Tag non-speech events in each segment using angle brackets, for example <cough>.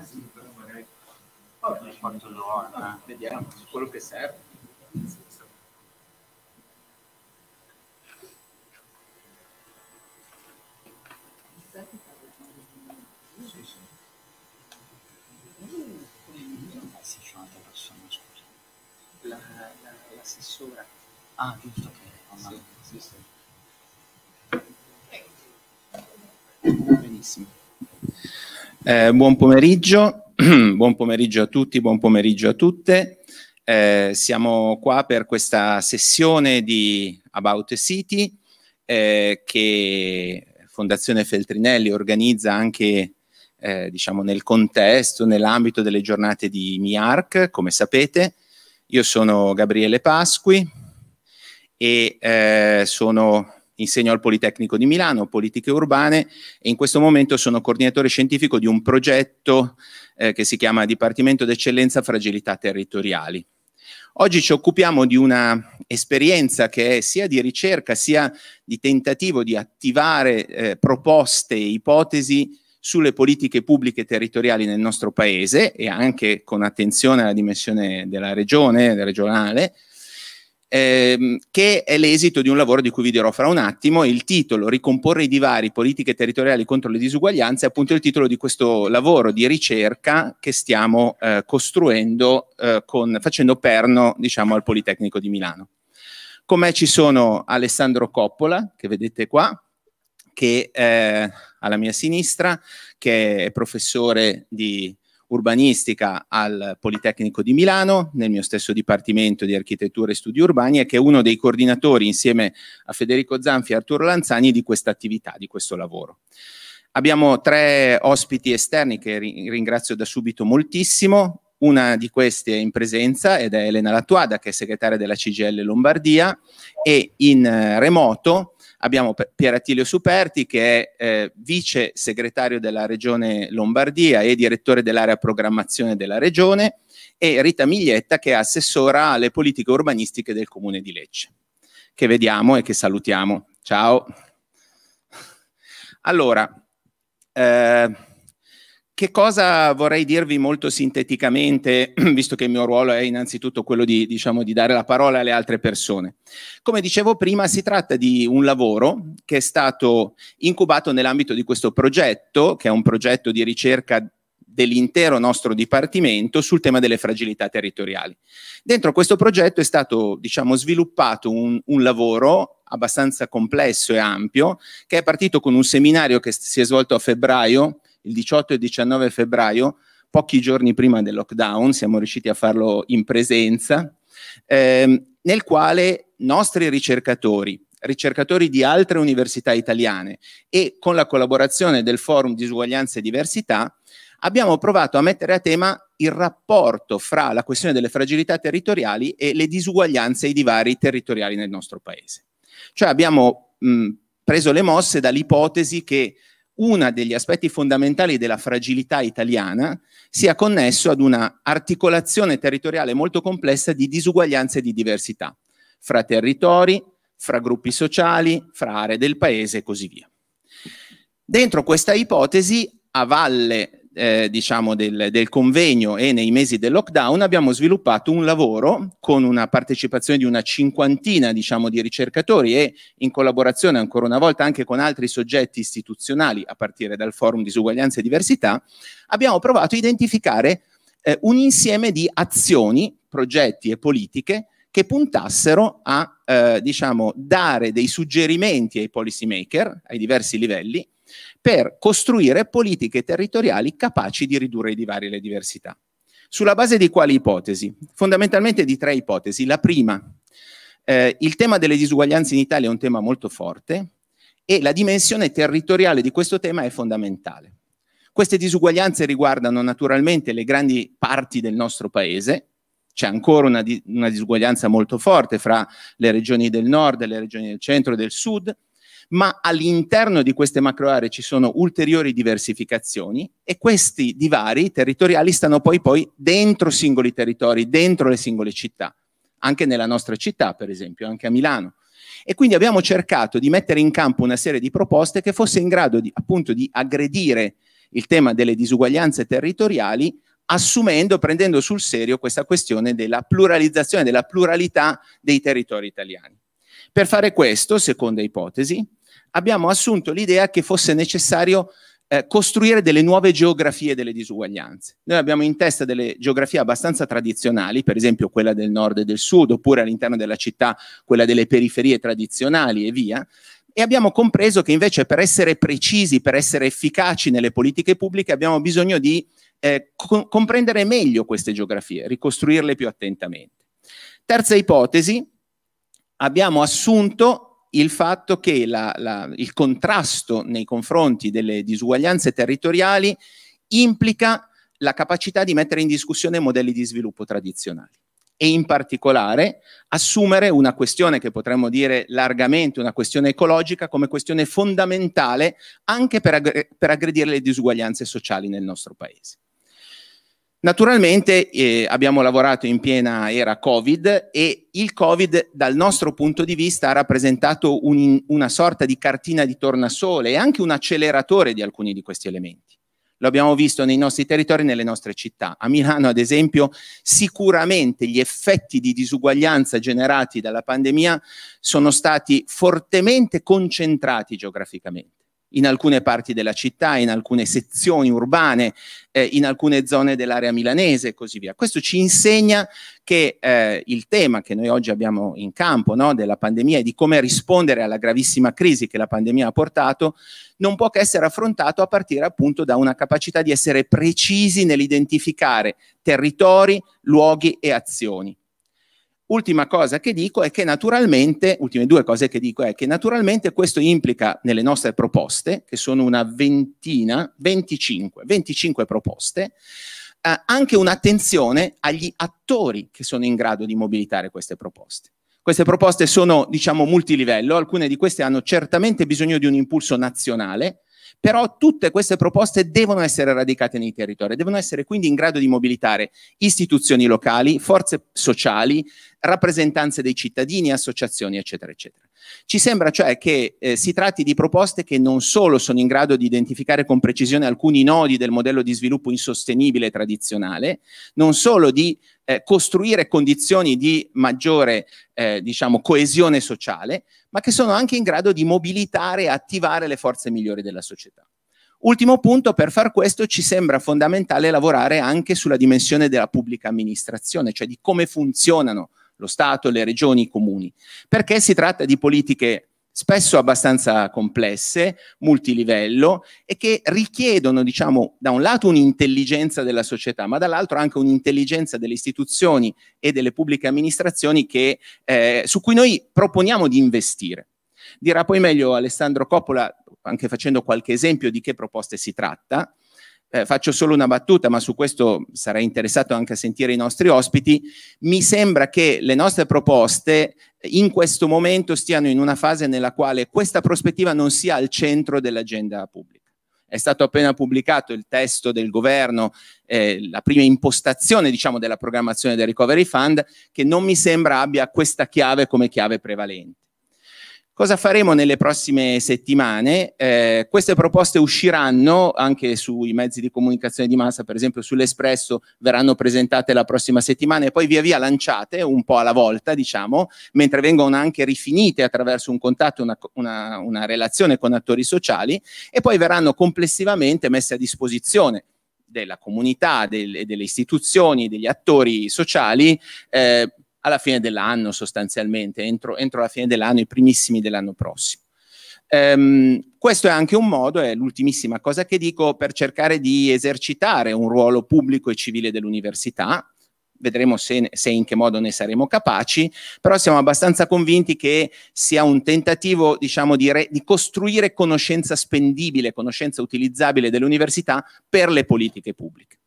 Ah, sì, però magari... Vabbè, quanto lo ha. Ah, vediamo, quello che serve. Ah, giusto che. Sì, sì, sì. Benissimo. Eh, buon pomeriggio, <clears throat> buon pomeriggio a tutti, buon pomeriggio a tutte. Eh, siamo qua per questa sessione di About a City eh, che Fondazione Feltrinelli organizza anche eh, diciamo nel contesto, nell'ambito delle giornate di MIARC, come sapete. Io sono Gabriele Pasqui e eh, sono insegno al Politecnico di Milano, politiche urbane, e in questo momento sono coordinatore scientifico di un progetto eh, che si chiama Dipartimento d'Eccellenza Fragilità Territoriali. Oggi ci occupiamo di una esperienza che è sia di ricerca sia di tentativo di attivare eh, proposte e ipotesi sulle politiche pubbliche territoriali nel nostro paese e anche con attenzione alla dimensione della regione, regionale, ehm, che è l'esito di un lavoro di cui vi dirò fra un attimo. Il titolo, Ricomporre i divari, politiche territoriali contro le disuguaglianze, è appunto il titolo di questo lavoro di ricerca che stiamo eh, costruendo eh, con, facendo perno diciamo, al Politecnico di Milano. Con me ci sono Alessandro Coppola, che vedete qua, che è alla mia sinistra, che è professore di urbanistica al Politecnico di Milano, nel mio stesso Dipartimento di Architettura e Studi Urbani, e che è uno dei coordinatori insieme a Federico Zanfi e Arturo Lanzani di questa attività, di questo lavoro. Abbiamo tre ospiti esterni che ringrazio da subito moltissimo. Una di queste è in presenza ed è Elena Latuada, che è segretaria della CGL Lombardia, e in eh, remoto Abbiamo Pier Attilio Superti che è eh, vice segretario della regione Lombardia e direttore dell'area programmazione della regione e Rita Miglietta che è assessora alle politiche urbanistiche del comune di Lecce, che vediamo e che salutiamo. Ciao. Allora, eh, che cosa vorrei dirvi molto sinteticamente, <clears throat> visto che il mio ruolo è innanzitutto quello di, diciamo, di, dare la parola alle altre persone? Come dicevo prima, si tratta di un lavoro che è stato incubato nell'ambito di questo progetto, che è un progetto di ricerca dell'intero nostro dipartimento sul tema delle fragilità territoriali. Dentro questo progetto è stato diciamo, sviluppato un, un lavoro abbastanza complesso e ampio, che è partito con un seminario che si è svolto a febbraio il 18 e 19 febbraio, pochi giorni prima del lockdown, siamo riusciti a farlo in presenza, ehm, nel quale nostri ricercatori, ricercatori di altre università italiane e con la collaborazione del Forum Disuguaglianze e Diversità, abbiamo provato a mettere a tema il rapporto fra la questione delle fragilità territoriali e le disuguaglianze e i divari territoriali nel nostro paese. Cioè abbiamo mh, preso le mosse dall'ipotesi che uno degli aspetti fondamentali della fragilità italiana sia connesso ad una articolazione territoriale molto complessa di disuguaglianze e di diversità fra territori, fra gruppi sociali, fra aree del paese e così via. Dentro questa ipotesi, a valle eh, diciamo del, del, convegno e nei mesi del lockdown abbiamo sviluppato un lavoro con una partecipazione di una cinquantina diciamo, di ricercatori e in collaborazione ancora una volta anche con altri soggetti istituzionali a partire dal forum disuguaglianza e diversità abbiamo provato a identificare eh, un insieme di azioni, progetti e politiche che puntassero a eh, diciamo, dare dei suggerimenti ai policy maker ai diversi livelli per costruire politiche territoriali capaci di ridurre i divari e le diversità. Sulla base di quali ipotesi? Fondamentalmente di tre ipotesi. La prima, eh, il tema delle disuguaglianze in Italia è un tema molto forte e la dimensione territoriale di questo tema è fondamentale. Queste disuguaglianze riguardano naturalmente le grandi parti del nostro paese, c'è ancora una, di una, disuguaglianza molto forte fra le regioni del nord, le regioni del centro e del sud, ma all'interno di queste macro aree ci sono ulteriori diversificazioni e questi divari territoriali stanno poi poi dentro singoli territori, dentro le singole città, anche nella nostra città per esempio, anche a Milano. E quindi abbiamo cercato di mettere in campo una serie di proposte che fosse in grado di, appunto di aggredire il tema delle disuguaglianze territoriali assumendo, prendendo sul serio questa questione della pluralizzazione, della pluralità dei territori italiani. Per fare questo, seconda ipotesi, abbiamo assunto l'idea che fosse necessario eh, costruire delle nuove geografie delle disuguaglianze. Noi abbiamo in testa delle geografie abbastanza tradizionali, per esempio quella del nord e del sud, oppure all'interno della città quella delle periferie tradizionali e via, e abbiamo compreso che invece per essere precisi, per essere efficaci nelle politiche pubbliche abbiamo bisogno di eh, co comprendere meglio queste geografie, ricostruirle più attentamente. Terza ipotesi, abbiamo assunto il fatto che la, la, il contrasto nei confronti delle disuguaglianze territoriali implica la capacità di mettere in discussione modelli di sviluppo tradizionali e in particolare assumere una questione che potremmo dire largamente una questione ecologica come questione fondamentale anche per, aggredire le disuguaglianze sociali nel nostro paese. Naturalmente eh, abbiamo lavorato in piena era Covid e il Covid dal nostro punto di vista ha rappresentato un, una sorta di cartina di tornasole e anche un acceleratore di alcuni di questi elementi. Lo abbiamo visto nei nostri territori, nelle nostre città. A Milano, ad esempio, sicuramente gli effetti di disuguaglianza generati dalla pandemia sono stati fortemente concentrati geograficamente in alcune parti della città, in alcune sezioni urbane, eh, in alcune zone dell'area milanese e così via. Questo ci insegna che eh, il tema che noi oggi abbiamo in campo no, della pandemia e di come rispondere alla gravissima crisi che la pandemia ha portato non può che essere affrontato a partire appunto da una capacità di essere precisi nell'identificare territori, luoghi e azioni. Ultima cosa che dico è che naturalmente, ultime due cose che dico è che naturalmente questo implica nelle nostre proposte, che sono una ventina, 25, 25 proposte, eh, anche un'attenzione agli attori che sono in grado di mobilitare queste proposte. Queste proposte sono, diciamo, multilivello, alcune di queste hanno certamente bisogno di un impulso nazionale, però tutte queste proposte devono essere radicate nei territori, devono essere quindi in grado di mobilitare istituzioni locali, forze sociali, rappresentanze dei cittadini, associazioni, eccetera, eccetera. Ci sembra cioè che eh, si tratti di proposte che non solo sono in grado di identificare con precisione alcuni nodi del modello di sviluppo insostenibile tradizionale, non solo di eh, costruire condizioni di maggiore eh, diciamo, coesione sociale, ma che sono anche in grado di mobilitare e attivare le forze migliori della società. Ultimo punto, per far questo ci sembra fondamentale lavorare anche sulla dimensione della pubblica amministrazione, cioè di come funzionano lo Stato, le regioni, i comuni, perché si tratta di politiche spesso abbastanza complesse, multilivello e che richiedono, diciamo, da un lato un'intelligenza della società, ma dall'altro anche un'intelligenza delle istituzioni e delle pubbliche amministrazioni che, eh, su cui noi proponiamo di investire. Dirà poi meglio Alessandro Coppola, anche facendo qualche esempio di che proposte si tratta, eh, faccio solo una battuta, ma su questo sarei interessato anche a sentire i nostri ospiti, mi sembra che le nostre proposte eh, in questo momento stiano in una fase nella quale questa prospettiva non sia al centro dell'agenda pubblica. È stato appena pubblicato il testo del governo, eh, la prima impostazione diciamo, della programmazione del Recovery Fund, che non mi sembra abbia questa chiave come chiave prevalente. Cosa faremo nelle prossime settimane? Eh, queste proposte usciranno anche sui mezzi di comunicazione di massa, per esempio sull'Espresso verranno presentate la prossima settimana e poi via via lanciate un po' alla volta, diciamo, mentre vengono anche rifinite attraverso un contatto, una, una, una relazione con attori sociali e poi verranno complessivamente messe a disposizione della comunità, del, delle istituzioni, degli attori sociali eh, alla fine dell'anno sostanzialmente, entro, entro la fine dell'anno, i primissimi dell'anno prossimo. Um, questo è anche un modo, è l'ultimissima cosa che dico, per cercare di esercitare un ruolo pubblico e civile dell'università. Vedremo se, se in che modo ne saremo capaci, però siamo abbastanza convinti che sia un tentativo, diciamo, di, re, di costruire conoscenza spendibile, conoscenza utilizzabile dell'università per le politiche pubbliche.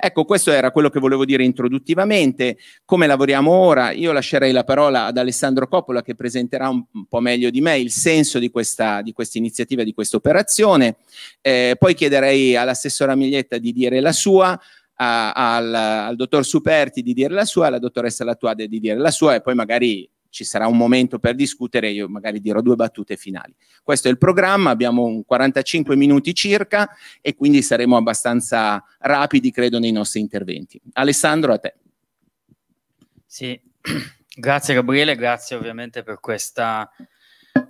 Ecco, questo era quello che volevo dire introduttivamente. Come lavoriamo ora? Io lascerei la parola ad Alessandro Coppola che presenterà un po' meglio di me il senso di questa, di questa iniziativa, di questa operazione. Eh, poi chiederei all'assessora Miglietta di dire la sua. A, al, al, dottor Superti di dire la sua, alla dottoressa Latuade di dire la sua e poi magari ci sarà un momento per discutere, io magari dirò due battute finali. Questo è il programma, abbiamo 45 minuti circa e quindi saremo abbastanza rapidi, credo, nei nostri interventi. Alessandro, a te. Sì, <clears throat> grazie Gabriele, grazie ovviamente per questa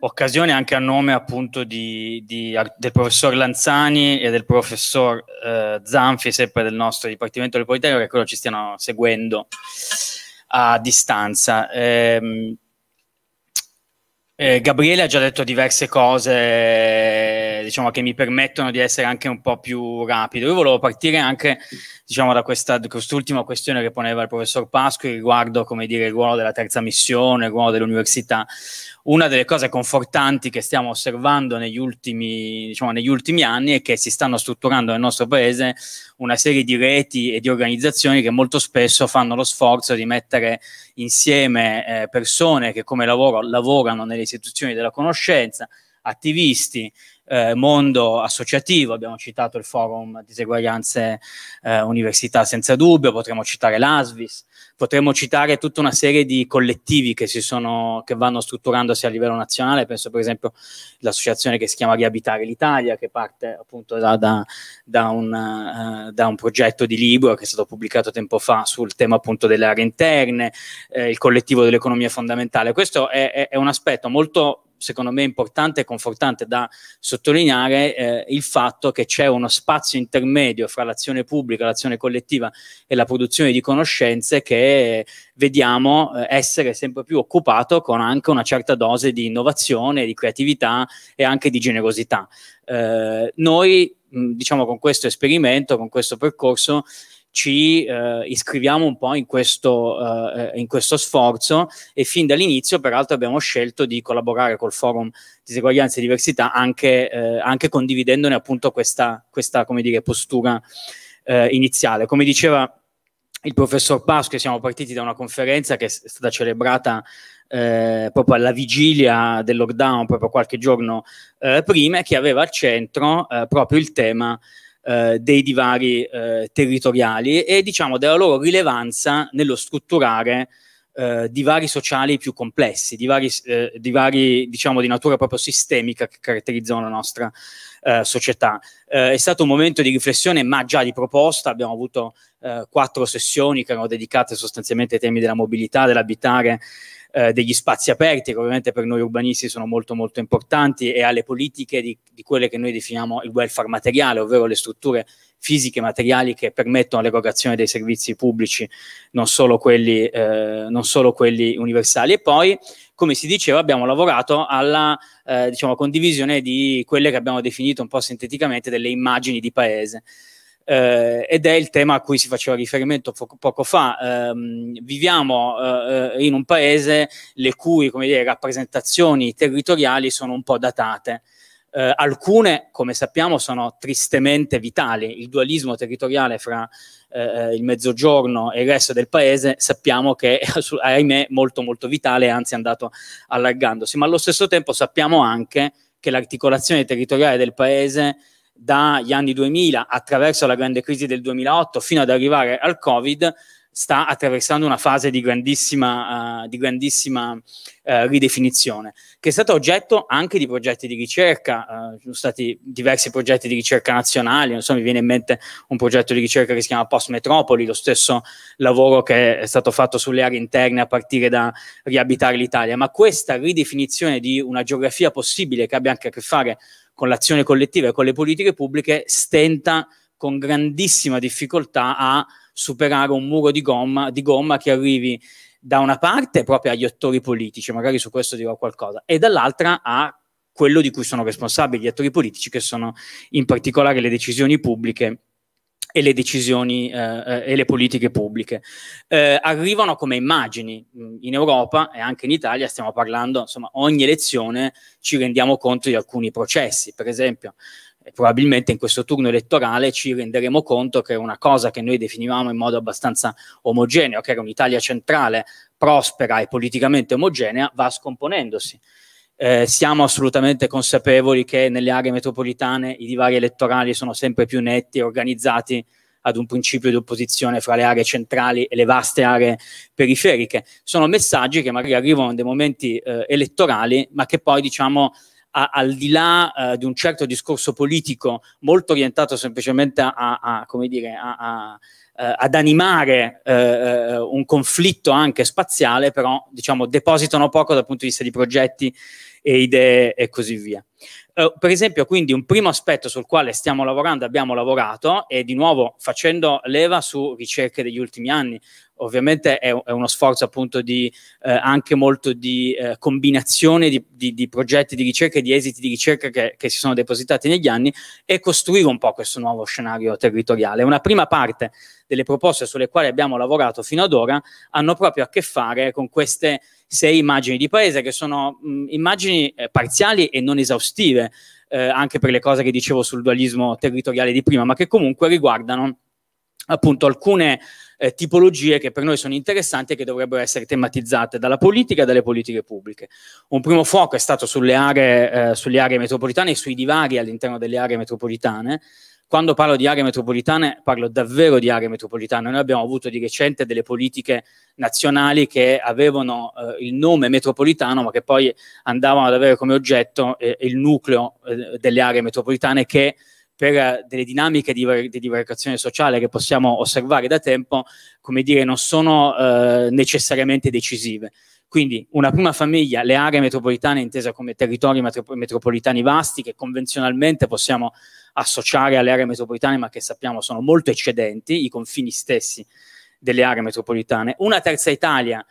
occasione anche a nome appunto di, di, del professor Lanzani e del professor eh, Zanfi, sempre del nostro Dipartimento del Politecnico, che credo ci stiano seguendo a distanza. Eh, eh, Gabriele ha già detto diverse cose diciamo, che mi permettono di essere anche un po' più rapido. Io volevo partire anche diciamo, da, questa, da quest'ultima questione che poneva il professor Pasqui riguardo dire, il ruolo della terza missione, il ruolo dell'università. Una delle cose confortanti che stiamo osservando negli ultimi, diciamo, negli ultimi anni è che si stanno strutturando nel nostro paese una serie di reti e di organizzazioni che molto spesso fanno lo sforzo di mettere insieme eh, persone che come lavoro lavorano nelle istituzioni della conoscenza, attivisti, eh, mondo associativo, abbiamo citato il forum diseguaglianze eh, università senza dubbio, potremmo citare l'ASVIS, potremmo citare tutta una serie di collettivi che, si sono, che vanno strutturandosi a livello nazionale, penso per esempio l'associazione che si chiama Riabitare l'Italia, che parte appunto da, da, da, un, uh, da, un, progetto di libro che è stato pubblicato tempo fa sul tema appunto delle aree interne, eh, il collettivo dell'economia fondamentale. Questo è, è, è un aspetto molto secondo me importante e confortante da sottolineare eh, il fatto che c'è uno spazio intermedio fra l'azione pubblica, l'azione collettiva e la produzione di conoscenze che vediamo eh, essere sempre più occupato con anche una certa dose di innovazione, di creatività e anche di generosità. Eh, noi, diciamo, con questo esperimento, con questo percorso, ci eh, iscriviamo un po' in questo, eh, eh, in questo, sforzo e fin dall'inizio peraltro abbiamo scelto di collaborare col forum diseguaglianza e diversità anche, eh, anche condividendone appunto questa, questa come dire, postura eh, iniziale. Come diceva il professor Pasqua, siamo partiti da una conferenza che è stata celebrata eh, proprio alla vigilia del lockdown, proprio qualche giorno eh, prima, che aveva al centro eh, proprio il tema eh, dei divari eh, territoriali e diciamo della loro rilevanza nello strutturare eh, divari sociali più complessi, divari, eh, divari diciamo di natura proprio sistemica che caratterizzano la nostra eh, società. Eh, è stato un momento di riflessione, ma già di proposta, abbiamo avuto eh, quattro sessioni che erano dedicate sostanzialmente ai temi della mobilità, dell'abitare eh, degli spazi aperti, che ovviamente per noi urbanisti sono molto molto importanti, e alle politiche di, di quelle che noi definiamo il welfare materiale, ovvero le strutture fisiche, e materiali che permettono l'erogazione dei servizi pubblici, non solo quelli, eh, non solo quelli universali. E poi, come si diceva, abbiamo lavorato alla eh, diciamo, condivisione di quelle che abbiamo definito un po' sinteticamente delle immagini di paese eh, ed è il tema a cui si faceva riferimento poco, poco fa. Ehm, eh, viviamo eh, in un paese le cui dire, rappresentazioni territoriali sono un po' datate. Eh, alcune, come sappiamo, sono tristemente vitali. Il dualismo territoriale fra eh, il mezzogiorno e il resto del paese sappiamo che è, ahimè, molto molto vitale, anzi è andato allargandosi. Ma allo stesso tempo sappiamo anche che l'articolazione territoriale del paese dagli anni 2000 attraverso la grande crisi del 2008 fino ad arrivare al Covid sta attraversando una fase di grandissima, uh, di grandissima uh, ridefinizione, che è stata oggetto anche di progetti di ricerca, uh, sono stati diversi progetti di ricerca nazionali, non so, mi viene in mente un progetto di ricerca che si chiama Post Metropoli, lo stesso lavoro che è stato fatto sulle aree interne a partire da riabitare l'Italia, ma questa ridefinizione di una geografia possibile che abbia anche a che fare con l'azione collettiva e con le politiche pubbliche stenta con grandissima difficoltà a superare un muro di gomma, di gomma che arrivi da una parte proprio agli attori politici, magari su questo dirò qualcosa, e dall'altra a quello di cui sono responsabili gli attori politici, che sono in particolare le decisioni pubbliche e le decisioni eh, eh, e le politiche pubbliche. Eh, arrivano come immagini mm, in Europa e anche in Italia, stiamo parlando, insomma, ogni elezione ci rendiamo conto di alcuni processi, per esempio eh, probabilmente in questo turno elettorale ci renderemo conto che una cosa che noi definivamo in modo abbastanza omogeneo, che era un'Italia centrale, prospera e politicamente omogenea, va scomponendosi eh, siamo assolutamente consapevoli che nelle aree metropolitane i divari elettorali sono sempre più netti e organizzati ad un principio di opposizione fra le aree centrali e le vaste aree periferiche. Sono messaggi che magari arrivano in dei momenti eh, elettorali, ma che poi diciamo a, al di là eh, di un certo discorso politico molto orientato semplicemente a, a come dire, a, eh, ad animare eh, eh, un conflitto anche spaziale, però diciamo depositano poco dal punto di vista di progetti e idee e così via. Uh, per esempio, quindi un primo aspetto sul quale stiamo lavorando, abbiamo lavorato e di nuovo facendo leva su ricerche degli ultimi anni, ovviamente è, è, uno sforzo appunto di, eh, anche molto di eh, combinazione di, di, di, progetti di ricerca e di esiti di ricerca che, che, si sono depositati negli anni e costruire un po' questo nuovo scenario territoriale. Una prima parte delle proposte sulle quali abbiamo lavorato fino ad ora hanno proprio a che fare con queste sei immagini di paese che sono mh, immagini eh, parziali e non esaustive, eh, anche per le cose che dicevo sul dualismo territoriale di prima, ma che comunque riguardano appunto alcune eh, tipologie che per noi sono interessanti e che dovrebbero essere tematizzate dalla politica e dalle politiche pubbliche. Un primo fuoco è stato sulle aree, eh, sulle aree metropolitane e sui divari all'interno delle aree metropolitane. Quando parlo di aree metropolitane, parlo davvero di aree metropolitane. Noi abbiamo avuto di recente delle politiche nazionali che avevano eh, il nome metropolitano, ma che poi andavano ad avere come oggetto eh, il nucleo eh, delle aree metropolitane che per delle dinamiche di, di divaricazione sociale che possiamo osservare da tempo, come dire, non sono eh, necessariamente decisive. Quindi una prima famiglia, le aree metropolitane intese come territori metropolitani vasti che convenzionalmente possiamo associare alle aree metropolitane ma che sappiamo sono molto eccedenti, i confini stessi delle aree metropolitane. Una terza Italia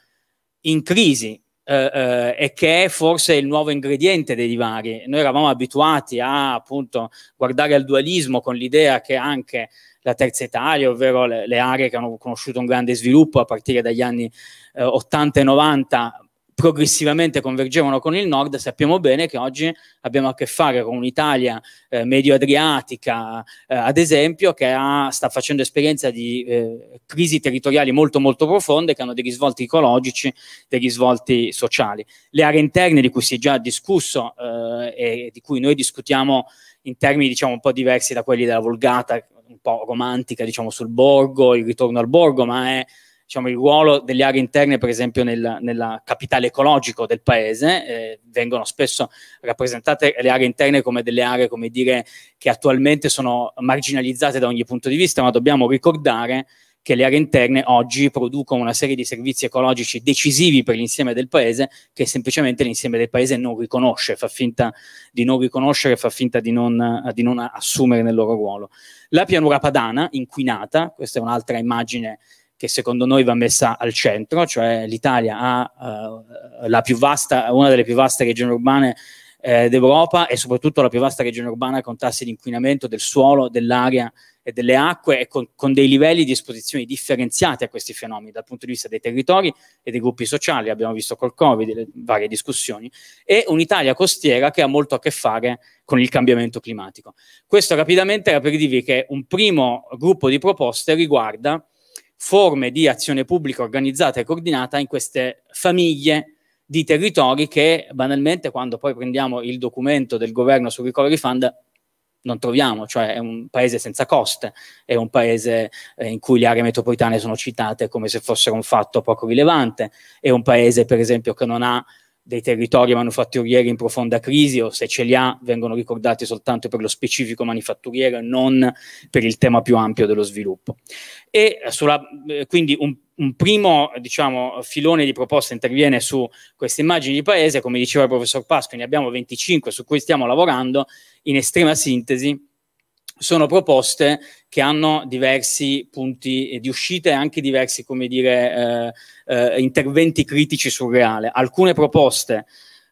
in crisi eh, eh, e che è forse il nuovo ingrediente dei divari. Noi eravamo abituati a appunto guardare al dualismo con l'idea che anche la terza Italia, ovvero le, le aree che hanno conosciuto un grande sviluppo a partire dagli anni eh, 80 e 90, progressivamente convergevano con il nord, sappiamo bene che oggi abbiamo a che fare con un'Italia eh, medio-adriatica, eh, ad esempio, che ha, sta facendo esperienza di eh, crisi territoriali molto molto profonde che hanno dei risvolti ecologici, dei risvolti sociali. Le aree interne di cui si è già discusso eh, e di cui noi discutiamo in termini diciamo un po' diversi da quelli della Volgata, un po' romantica, diciamo sul borgo, il ritorno al borgo, ma è diciamo, il ruolo delle aree interne, per esempio, nel, nella capitale ecologico del paese, eh, vengono spesso rappresentate le aree interne come delle aree, come dire, che attualmente sono marginalizzate da ogni punto di vista, ma dobbiamo ricordare che le aree interne oggi producono una serie di servizi ecologici decisivi per l'insieme del paese che semplicemente l'insieme del paese non riconosce, fa finta di non riconoscere, fa finta di non, di non assumere nel loro ruolo. La pianura padana inquinata, questa è un'altra immagine che secondo noi va messa al centro, cioè l'Italia ha eh, più vasta, una delle più vaste regioni urbane eh, d'Europa e soprattutto la più vasta regione urbana con tassi di inquinamento del suolo, dell'aria e delle acque e con, con, dei livelli di esposizione differenziati a questi fenomeni dal punto di vista dei territori e dei gruppi sociali, abbiamo visto col Covid le varie discussioni, e un'Italia costiera che ha molto a che fare con il cambiamento climatico. Questo rapidamente era per dirvi che un primo gruppo di proposte riguarda forme di azione pubblica organizzata e coordinata in queste famiglie di territori che banalmente quando poi prendiamo il documento del governo sul recovery fund non troviamo, cioè è un paese senza coste, è un paese eh, in cui le aree metropolitane sono citate come se fossero un fatto poco rilevante, è un paese per esempio che non ha dei territori manufatturieri in profonda crisi o se ce li ha vengono ricordati soltanto per lo specifico manifatturiero e non per il tema più ampio dello sviluppo. E eh, sulla, eh, quindi un, un primo diciamo, filone di proposta interviene su queste immagini di paese, come diceva il professor Pasqua, ne abbiamo 25 su cui stiamo lavorando, in estrema sintesi sono proposte che hanno diversi punti di uscita e anche diversi, come dire, eh, eh, interventi critici sul reale. Alcune proposte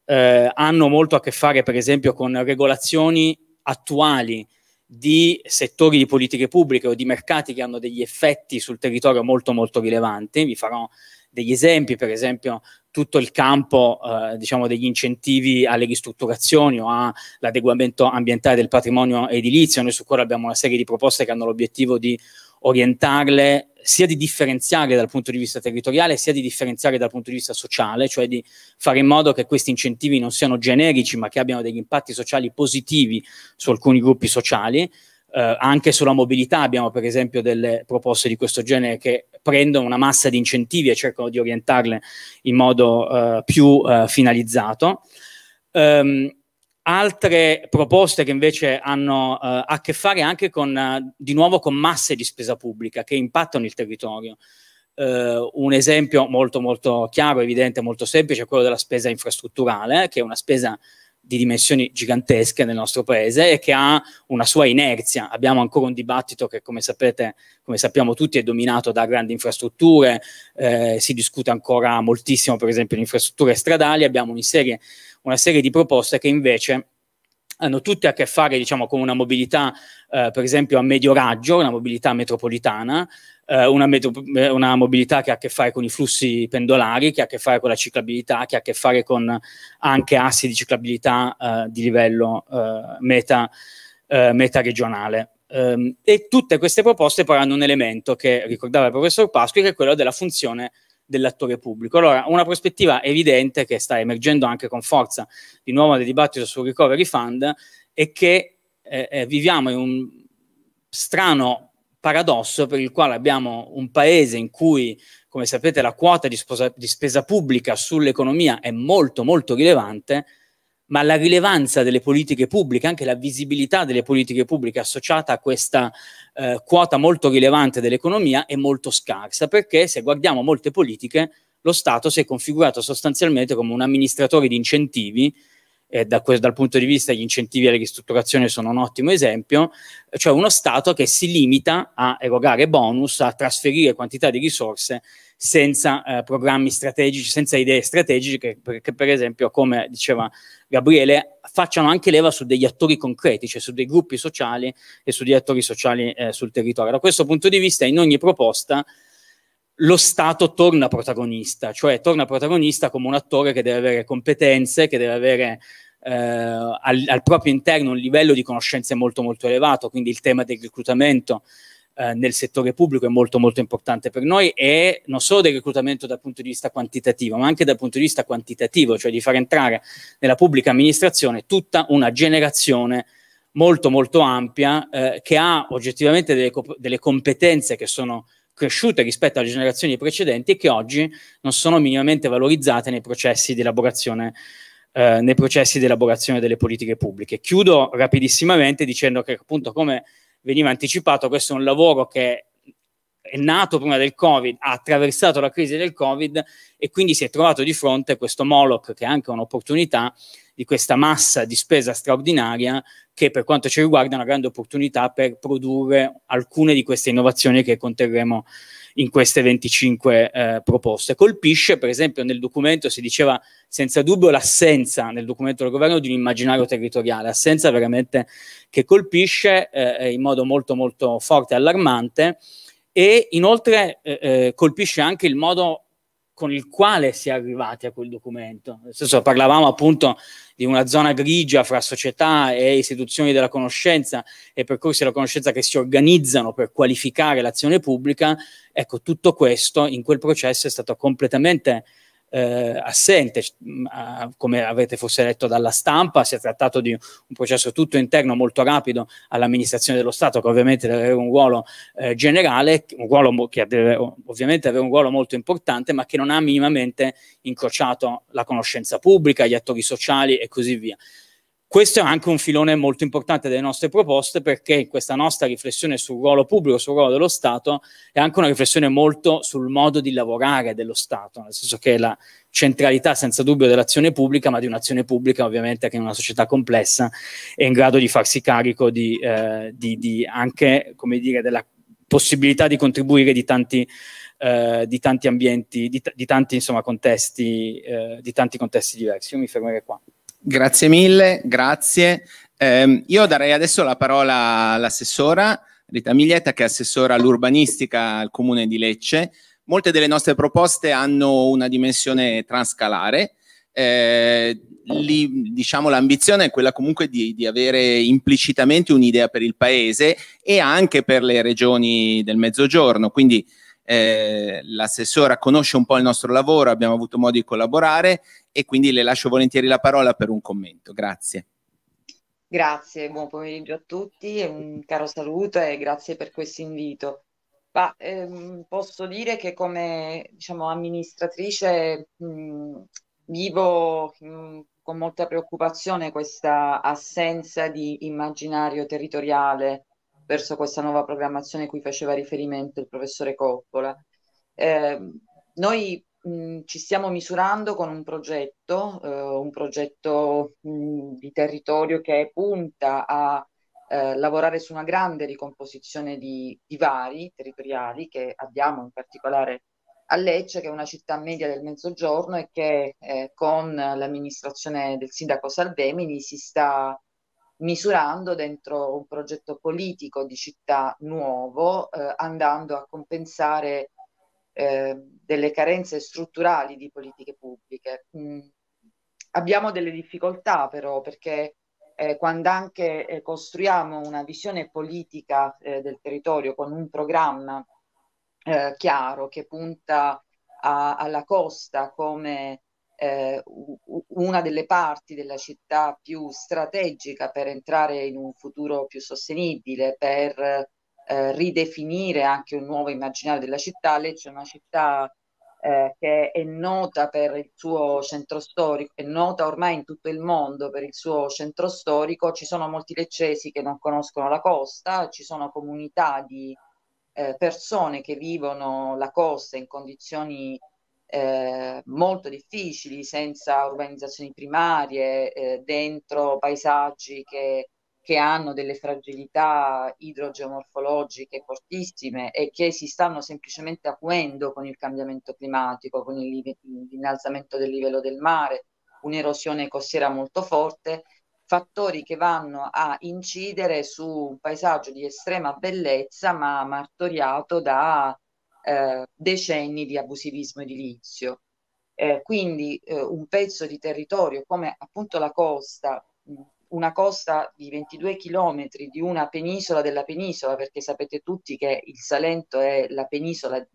eh, hanno molto a che fare, per esempio, con regolazioni attuali di settori di politiche pubbliche o di mercati che hanno degli effetti sul territorio molto molto rilevanti. Vi farò degli esempi, per esempio tutto il campo eh, diciamo degli incentivi alle ristrutturazioni o all'adeguamento ambientale del patrimonio edilizio. Noi su Cora abbiamo una serie di proposte che hanno l'obiettivo di orientarle sia di differenziare dal punto di vista territoriale sia di differenziare dal punto di vista sociale, cioè di fare in modo che questi incentivi non siano generici ma che abbiano degli impatti sociali positivi su alcuni gruppi sociali. Eh, anche sulla mobilità abbiamo per esempio delle proposte di questo genere che prendono una massa di incentivi e cercano di orientarle in modo eh, più eh, finalizzato. Um, altre proposte che invece hanno eh, a che fare anche con, eh, di nuovo con masse di spesa pubblica che impattano il territorio. Eh, un esempio molto molto chiaro, evidente, molto semplice è quello della spesa infrastrutturale, che è una spesa di dimensioni gigantesche nel nostro paese e che ha una sua inerzia. Abbiamo ancora un dibattito che, come sapete, come sappiamo tutti, è dominato da grandi infrastrutture, eh, si discute ancora moltissimo, per esempio, di infrastrutture stradali, abbiamo una serie, una serie di proposte che invece hanno tutte a che fare diciamo, con una mobilità, eh, per esempio, a medio raggio, una mobilità metropolitana, eh, una, metop- eh, una, mobilità che ha a che fare con i flussi pendolari, che ha a che fare con la ciclabilità, che ha a che fare con anche assi di ciclabilità eh, di livello eh, meta, eh, meta, regionale. Ehm, e tutte queste proposte poi hanno un elemento che ricordava il professor Pasqui, che è quello della funzione dell'attore pubblico. Allora, una prospettiva evidente che sta emergendo anche con forza di nuovo nel dibattito sul recovery fund è che eh, viviamo in un strano paradosso per il quale abbiamo un paese in cui, come sapete, la quota di, sposa- di spesa pubblica sull'economia è molto molto rilevante, ma la rilevanza delle politiche pubbliche, anche la visibilità delle politiche pubbliche associata a questa eh, quota molto rilevante dell'economia è molto scarsa, perché se guardiamo molte politiche, lo Stato si è configurato sostanzialmente come un amministratore di incentivi e da que- dal punto di vista degli incentivi alla ristrutturazione sono un ottimo esempio, cioè uno Stato che si limita a erogare bonus, a trasferire quantità di risorse senza eh, programmi strategici, senza idee strategiche, che per esempio, come diceva Gabriele, facciano anche leva su degli attori concreti, cioè su dei gruppi sociali e su degli attori sociali eh, sul territorio. Da questo punto di vista, in ogni proposta lo Stato torna protagonista, cioè torna protagonista come un attore che deve avere competenze, che deve avere eh, al, al, proprio interno un livello di conoscenze molto molto elevato, quindi il tema del reclutamento eh, nel settore pubblico è molto molto importante per noi e non solo del reclutamento dal punto di vista quantitativo, ma anche dal punto di vista quantitativo, cioè di far entrare nella pubblica amministrazione tutta una generazione molto molto ampia eh, che ha oggettivamente delle, delle competenze che sono cresciute rispetto alle generazioni precedenti e che oggi non sono minimamente valorizzate nei processi di elaborazione eh, nei processi di elaborazione delle politiche pubbliche. Chiudo rapidissimamente dicendo che appunto come veniva anticipato questo è un lavoro che è nato prima del Covid, ha attraversato la crisi del Covid e quindi si è trovato di fronte a questo Moloch che è anche un'opportunità di questa massa di spesa straordinaria che per quanto ci riguarda è una grande opportunità per produrre alcune di queste innovazioni che conterremo in queste 25 eh, proposte. Colpisce, per esempio, nel documento si diceva senza dubbio l'assenza nel documento del governo di un immaginario territoriale, assenza veramente che colpisce eh, in modo molto molto forte e allarmante e inoltre eh, eh, colpisce anche il modo con il quale si è arrivati a quel documento. Nel senso, parlavamo appunto di una zona grigia fra società e istituzioni della conoscenza e percorsi della conoscenza che si organizzano per qualificare l'azione pubblica. Ecco, tutto questo in quel processo è stato completamente eh, assente, mh, mm, come avete forse letto dalla stampa, si è trattato di un processo tutto interno molto rapido all'amministrazione dello Stato che ovviamente deve avere un ruolo eh, generale, un ruolo che deve ovviamente aveva un ruolo molto importante ma che non ha minimamente incrociato la conoscenza pubblica, gli attori sociali e così via. Questo è anche un filone molto importante delle nostre proposte perché questa nostra riflessione sul ruolo pubblico, sul ruolo dello Stato, è anche una riflessione molto sul modo di lavorare dello Stato, nel senso che la centralità senza dubbio dell'azione pubblica, ma di un'azione pubblica ovviamente che in una società complessa è in grado di farsi carico di, eh, di, di anche, come dire, della possibilità di contribuire di tanti, eh, di tanti ambienti, di, tanti insomma, contesti, eh, di tanti contesti diversi. Io mi fermerei qua. Grazie mille, grazie. Eh, io darei adesso la parola all'assessora Rita Miglietta, che è assessora all'urbanistica al comune di Lecce. Molte delle nostre proposte hanno una dimensione transcalare. Eh, li, diciamo l'ambizione è quella comunque di, di avere implicitamente un'idea per il paese e anche per le regioni del mezzogiorno. Quindi eh, l'assessora conosce un po' il nostro lavoro, abbiamo avuto modo di collaborare e quindi le lascio volentieri la parola per un commento. Grazie. Grazie, buon pomeriggio a tutti, un caro saluto e grazie per questo invito. Ma, ehm, posso dire che come diciamo, amministratrice mh, vivo mh, con molta preoccupazione questa assenza di immaginario territoriale verso questa nuova programmazione cui faceva riferimento il professore Coppola. Eh, noi mh, ci stiamo misurando con un progetto, eh, un progetto mh, di territorio che punta a eh, lavorare su una grande ricomposizione di vari territoriali che abbiamo in particolare a Lecce, che è una città media del mezzogiorno e che eh, con l'amministrazione del sindaco Salvemini si sta misurando dentro un progetto politico di città nuovo, eh, andando a compensare eh, delle carenze strutturali di politiche pubbliche. Mm. Abbiamo delle difficoltà però perché eh, quando anche eh, costruiamo una visione politica eh, del territorio con un programma eh, chiaro che punta a, alla costa come eh, una delle parti della città più strategica per entrare in un futuro più sostenibile, per eh, ridefinire anche un nuovo immaginario della città. Lecce è una città eh, che è nota per il suo centro storico, è nota ormai in tutto il mondo per il suo centro storico. Ci sono molti leccesi che non conoscono la costa, ci sono comunità di eh, persone che vivono la costa in condizioni eh, molto difficili, senza urbanizzazioni primarie, eh, dentro paesaggi che, che, hanno delle fragilità idrogeomorfologiche fortissime e che si stanno semplicemente acuendo con il cambiamento climatico, con il, l'innalzamento del livello del mare, un'erosione costiera molto forte, fattori che vanno a incidere su un paesaggio di estrema bellezza ma martoriato da eh, decenni di abusivismo edilizio. Eh, quindi eh, un pezzo di territorio come appunto la costa, una costa di 22 chilometri di una penisola della penisola, perché sapete tutti che il Salento è la penisola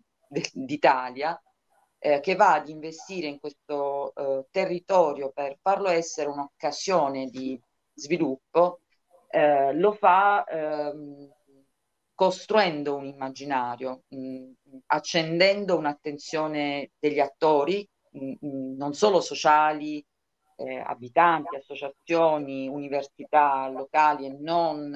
d'Italia, eh, che va ad investire in questo eh, territorio per farlo essere un'occasione di sviluppo, eh, lo fa ehm, costruendo un immaginario, mh, mm, accendendo un'attenzione degli attori, mh, mm, mh, mm, non solo sociali, eh, abitanti, associazioni, università locali e non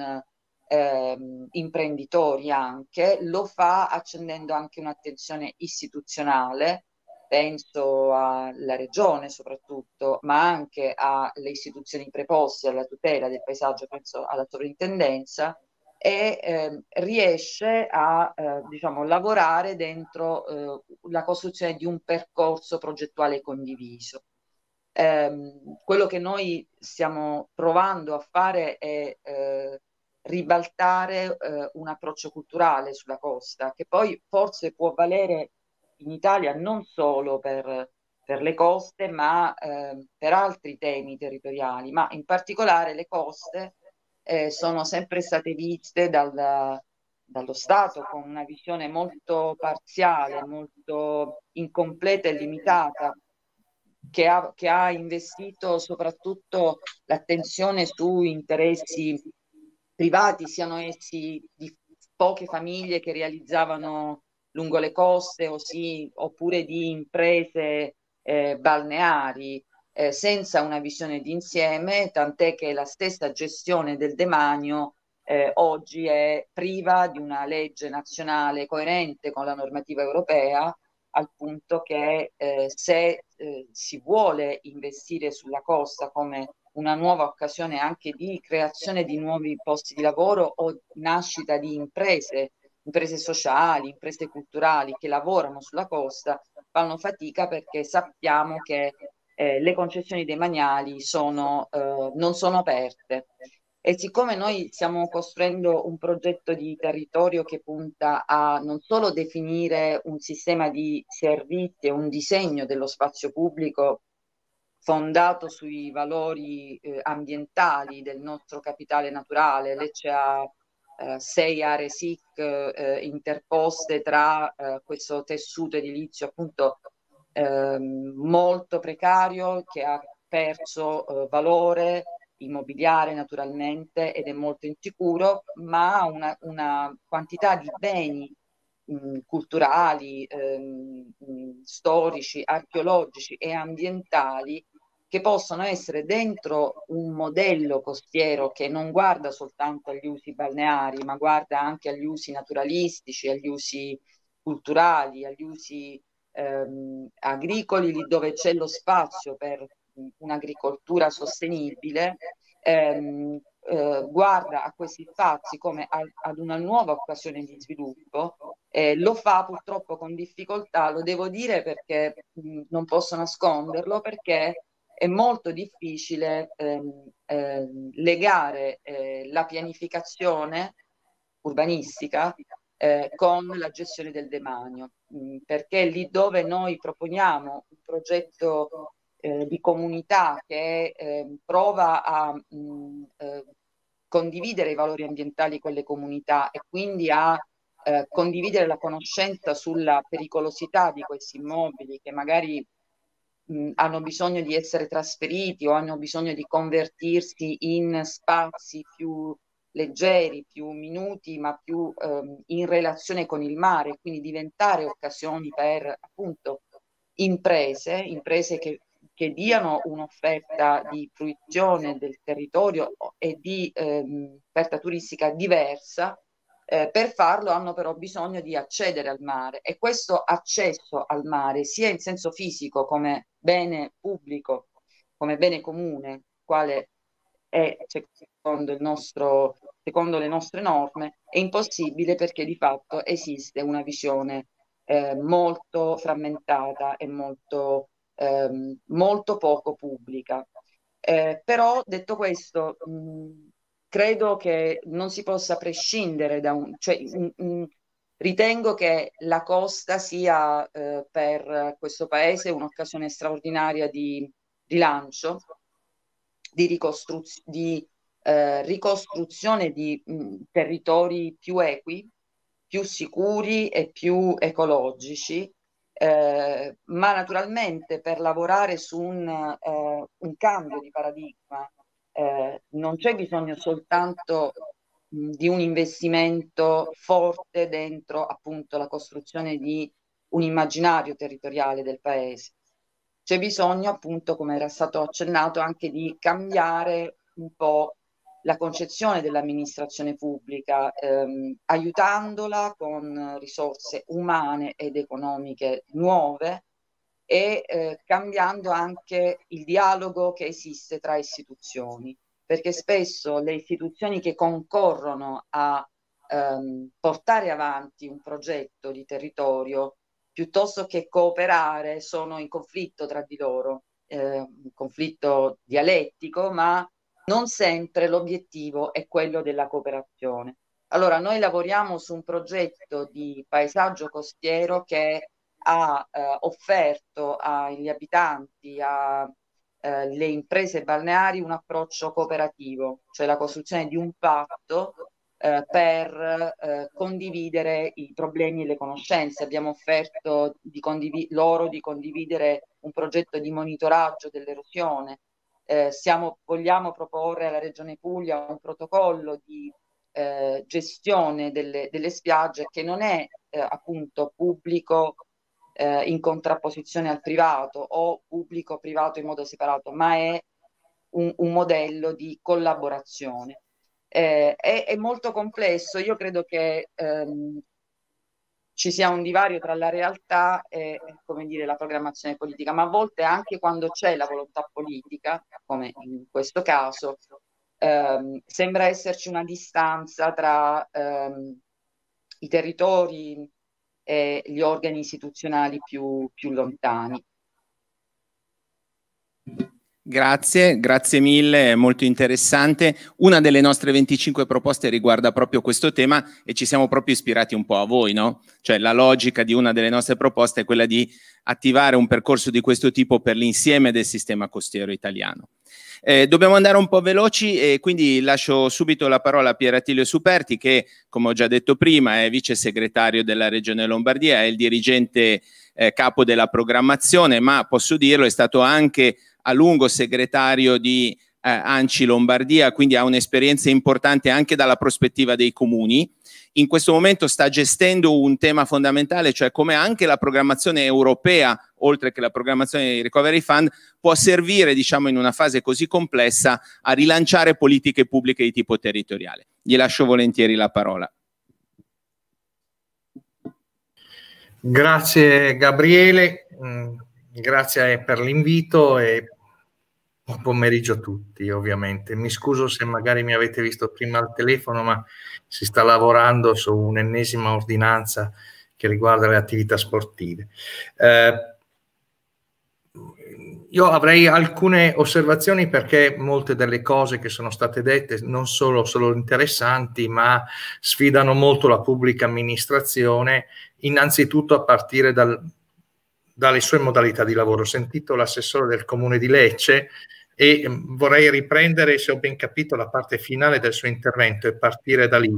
eh, imprenditori anche, lo fa accendendo anche un'attenzione istituzionale, penso alla regione soprattutto, ma anche alle istituzioni preposte alla tutela del paesaggio, penso alla sovrintendenza, e eh, riesce a eh, diciamo, lavorare dentro eh, la costruzione di un percorso progettuale condiviso. Ehm, quello che noi stiamo provando a fare è eh, ribaltare eh, un approccio culturale sulla costa, che poi forse può valere in Italia non solo per, per le coste, ma ehm, per altri temi territoriali, ma in particolare le coste eh, sono sempre state viste dal, dallo Stato con una visione molto parziale, molto incompleta e limitata, che ha, che ha investito soprattutto l'attenzione su interessi privati, siano essi di poche famiglie che realizzavano lungo le coste o sì, oppure di imprese eh, balneari eh, senza una visione d'insieme, tant'è che la stessa gestione del demanio eh, oggi è priva di una legge nazionale coerente con la normativa europea, al punto che eh, se eh, si vuole investire sulla costa come una nuova occasione anche di creazione di nuovi posti di lavoro o nascita di imprese, imprese sociali, imprese culturali che lavorano sulla costa, fanno fatica perché sappiamo che eh, le concessioni demaniali sono, eh, non sono aperte. E siccome noi stiamo costruendo un progetto di territorio che punta a non solo definire un sistema di servizi e un disegno dello spazio pubblico fondato sui valori eh, ambientali del nostro capitale naturale, Lecce ha eh, sei aree SIC eh, interposte tra eh, questo tessuto edilizio appunto Ehm, molto precario che ha perso eh, valore immobiliare naturalmente ed è molto insicuro, ma ha una, una quantità di beni mh, mm, culturali, ehm, mh, mm, storici, archeologici e ambientali che possono essere dentro un modello costiero che non guarda soltanto agli usi balneari, ma guarda anche agli usi naturalistici, agli usi culturali, agli usi ehm, agricoli, lì dove c'è lo spazio per un'agricoltura sostenibile, ehm, eh, guarda a questi spazi come a, ad una nuova occasione di sviluppo, eh, lo fa purtroppo con difficoltà, lo devo dire perché mh, non posso nasconderlo, perché è molto difficile ehm, ehm eh, legare la pianificazione urbanistica eh, con la gestione del demanio, mh, mm, perché lì dove noi proponiamo un progetto eh, di comunità che eh, prova a mh, mm, eh, condividere i valori ambientali con le comunità e quindi a eh, condividere la conoscenza sulla pericolosità di questi immobili che magari mm, hanno bisogno di essere trasferiti o hanno bisogno di convertirsi in spazi più leggeri, più minuti, ma più ehm, in relazione con il mare, quindi diventare occasioni per appunto imprese, imprese che, che diano un'offerta di fruizione del territorio e di ehm, offerta turistica diversa. Eh, per farlo hanno però bisogno di accedere al mare e questo accesso al mare sia in senso fisico come bene pubblico, come bene comune, quale è cioè, secondo, nostro, secondo le nostre norme è impossibile perché di fatto esiste una visione eh, molto frammentata e molto, ehm, molto poco pubblica. Eh, però detto questo, mh, mm, credo che non si possa prescindere da un... Cioè, mh, mm, mh, mm, ritengo che la costa sia eh, per questo Paese un'occasione straordinaria di rilancio, di, di, eh, ricostruzione di mh, mm, territori più equi, più sicuri e più ecologici, eh, ma naturalmente per lavorare su un, eh, un cambio di paradigma eh, non c'è bisogno soltanto mm, di un investimento forte dentro appunto la costruzione di un immaginario territoriale del paese. C'è bisogno appunto, come era stato accennato, anche di cambiare un po' la concezione dell'amministrazione pubblica, ehm, aiutandola con risorse umane ed economiche nuove e eh, cambiando anche il dialogo che esiste tra istituzioni, perché spesso le istituzioni che concorrono a ehm, portare avanti un progetto di territorio piuttosto che cooperare sono in conflitto tra di loro, eh, un conflitto dialettico, ma non sempre l'obiettivo è quello della cooperazione. Allora, noi lavoriamo su un progetto di paesaggio costiero che ha eh, offerto agli abitanti, alle eh, imprese balneari un approccio cooperativo, cioè la costruzione di un patto eh, per eh, condividere i problemi e le conoscenze. Abbiamo offerto di condiv- loro di condividere un progetto di monitoraggio dell'erosione, eh, siamo, vogliamo proporre alla Regione Puglia un protocollo di eh, gestione delle, delle, spiagge che non è eh, appunto pubblico eh, in contrapposizione al privato o pubblico-privato in modo separato, ma è un, un modello di collaborazione. Eh, è, è, molto complesso, io credo che ehm, ci sia un divario tra la realtà e dire, la programmazione politica, ma a volte anche quando c'è la volontà politica, come in questo caso, ehm, sembra esserci una distanza tra ehm, i territori e gli organi istituzionali più, più lontani. Grazie, grazie mille, è molto interessante. Una delle nostre 25 proposte riguarda proprio questo tema e ci siamo proprio ispirati un po' a voi, no? Cioè la logica di una delle nostre proposte è quella di attivare un percorso di questo tipo per l'insieme del sistema costiero italiano. Eh, dobbiamo andare un po' veloci e quindi lascio subito la parola a Pier Attilio Superti che, come ho già detto prima, è vice segretario della Regione Lombardia, è il dirigente eh, capo della programmazione, ma posso dirlo, è stato anche a lungo segretario di eh, Anci Lombardia, quindi ha un'esperienza importante anche dalla prospettiva dei comuni. In questo momento sta gestendo un tema fondamentale, cioè come anche la programmazione europea, oltre che la programmazione dei recovery fund, può servire, diciamo, in una fase così complessa a rilanciare politiche pubbliche di tipo territoriale. Gli lascio volentieri la parola. Grazie Gabriele, mm, grazie eh, per l'invito e Buon pomeriggio a tutti, ovviamente. Mi scuso se magari mi avete visto prima al telefono, ma si sta lavorando su un'ennesima ordinanza che riguarda le attività sportive. Eh, io avrei alcune osservazioni perché molte delle cose che sono state dette non solo sono interessanti, ma sfidano molto la pubblica amministrazione, innanzitutto a partire dal, dalle sue modalità di lavoro. Ho sentito l'assessore del comune di Lecce e mm, vorrei riprendere, se ho ben capito, la parte finale del suo intervento e partire da lì.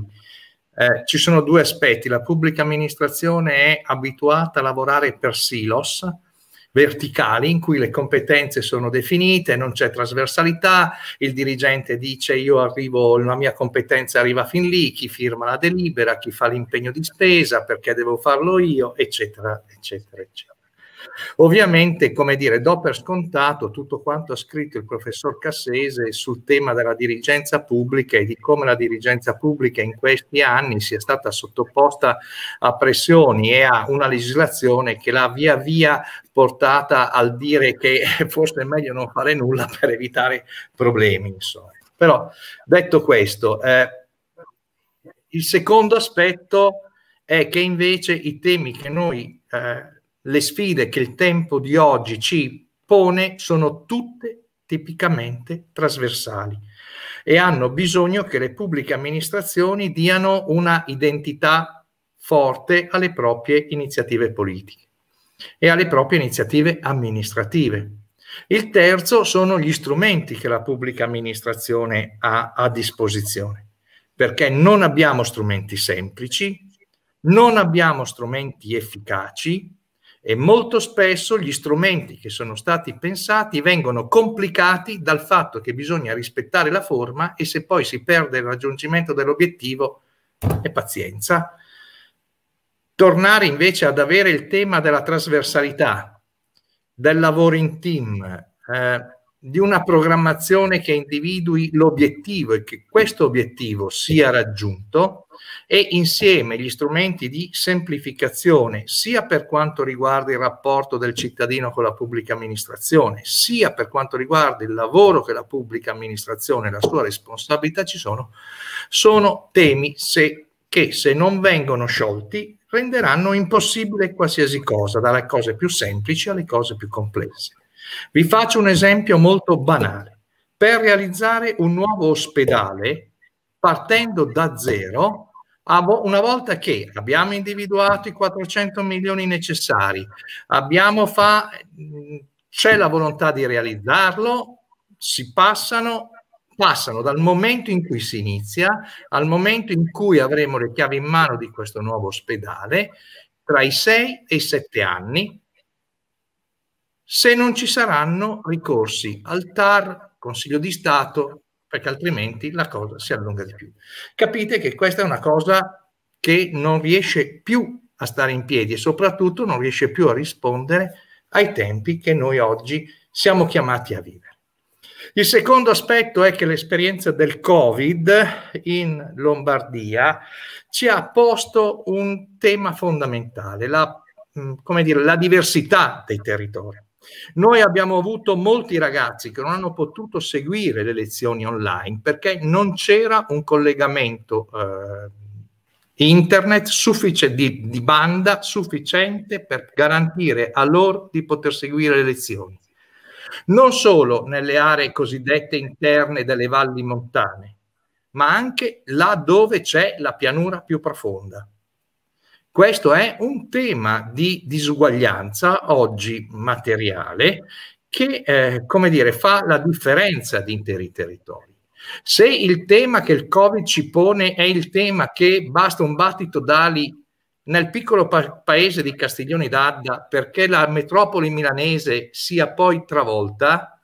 Eh, ci sono due aspetti. La pubblica amministrazione è abituata a lavorare per silos verticali in cui le competenze sono definite, non c'è trasversalità, il dirigente dice io arrivo, la mia competenza arriva fin lì, chi firma la delibera, chi fa l'impegno di spesa, perché devo farlo io, eccetera, eccetera, eccetera. Ovviamente, come dire, do per scontato tutto quanto ha scritto il professor Cassese sul tema della dirigenza pubblica e di come la dirigenza pubblica in questi anni sia stata sottoposta a pressioni e a una legislazione che l'ha via via portata al dire che <laughs> forse è meglio non fare nulla per evitare problemi. Insomma. Però detto questo, eh, il secondo aspetto è che invece i temi che noi eh, le sfide che il tempo di oggi ci pone sono tutte tipicamente trasversali e hanno bisogno che le pubbliche amministrazioni diano una identità forte alle proprie iniziative politiche e alle proprie iniziative amministrative. Il terzo sono gli strumenti che la pubblica amministrazione ha a disposizione, perché non abbiamo strumenti semplici, non abbiamo strumenti efficaci e molto spesso gli strumenti che sono stati pensati vengono complicati dal fatto che bisogna rispettare la forma e se poi si perde il raggiungimento dell'obiettivo è pazienza. Tornare invece ad avere il tema della trasversalità, del lavoro in team, eh, di una programmazione che individui l'obiettivo e che questo obiettivo sia raggiunto e insieme gli strumenti di semplificazione sia per quanto riguarda il rapporto del cittadino con la pubblica amministrazione sia per quanto riguarda il lavoro che la pubblica amministrazione e la sua responsabilità ci sono sono temi se, che se non vengono sciolti renderanno impossibile qualsiasi cosa dalle cose più semplici alle cose più complesse vi faccio un esempio molto banale. Per realizzare un nuovo ospedale, partendo da zero, una volta che abbiamo individuato i 400 milioni necessari, fa, c'è la volontà di realizzarlo, si passano, passano dal momento in cui si inizia al momento in cui avremo le chiavi in mano di questo nuovo ospedale, tra i 6 e i 7 anni, se non ci saranno ricorsi al TAR, Consiglio di Stato, perché altrimenti la cosa si allunga di più. Capite che questa è una cosa che non riesce più a stare in piedi e soprattutto non riesce più a rispondere ai tempi che noi oggi siamo chiamati a vivere. Il secondo aspetto è che l'esperienza del Covid in Lombardia ci ha posto un tema fondamentale, la, mm, dire, la diversità dei territori. Noi abbiamo avuto molti ragazzi che non hanno potuto seguire le lezioni online perché non c'era un collegamento eh, internet di, di banda sufficiente per garantire a loro di poter seguire le lezioni. Non solo nelle aree cosiddette interne delle valli montane, ma anche là dove c'è la pianura più profonda. Questo è un tema di disuguaglianza oggi materiale che, eh, come dire, fa la differenza di interi territori. Se il tema che il Covid ci pone è il tema che basta un battito d'ali nel piccolo pa paese di Castiglione d'Adda perché la metropoli milanese sia poi travolta,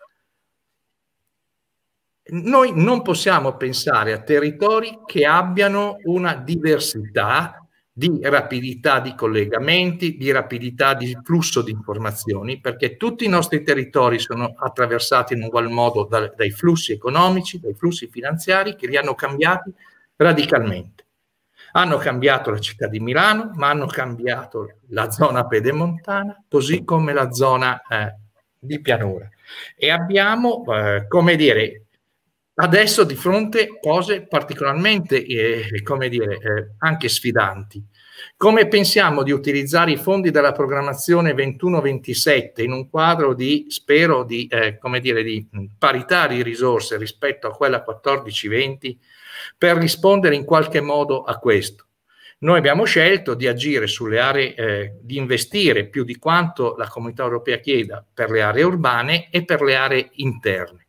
noi non possiamo pensare a territori che abbiano una diversità di rapidità di collegamenti, di rapidità di flusso di informazioni, perché tutti i nostri territori sono attraversati in ugual modo da, dai flussi economici, dai flussi finanziari che li hanno cambiati radicalmente. Hanno cambiato la città di Milano, ma hanno cambiato la zona pedemontana, così come la zona eh, di pianura. E abbiamo, eh, come dire, adesso di fronte cose particolarmente, eh, come dire, eh, anche sfidanti. Come pensiamo di utilizzare i fondi della programmazione 21-27 in un quadro di, spero, di, eh, come dire, di parità di risorse rispetto a quella 14-20 per rispondere in qualche modo a questo? Noi abbiamo scelto di agire sulle aree, eh, di investire più di quanto la comunità europea chieda per le aree urbane e per le aree interne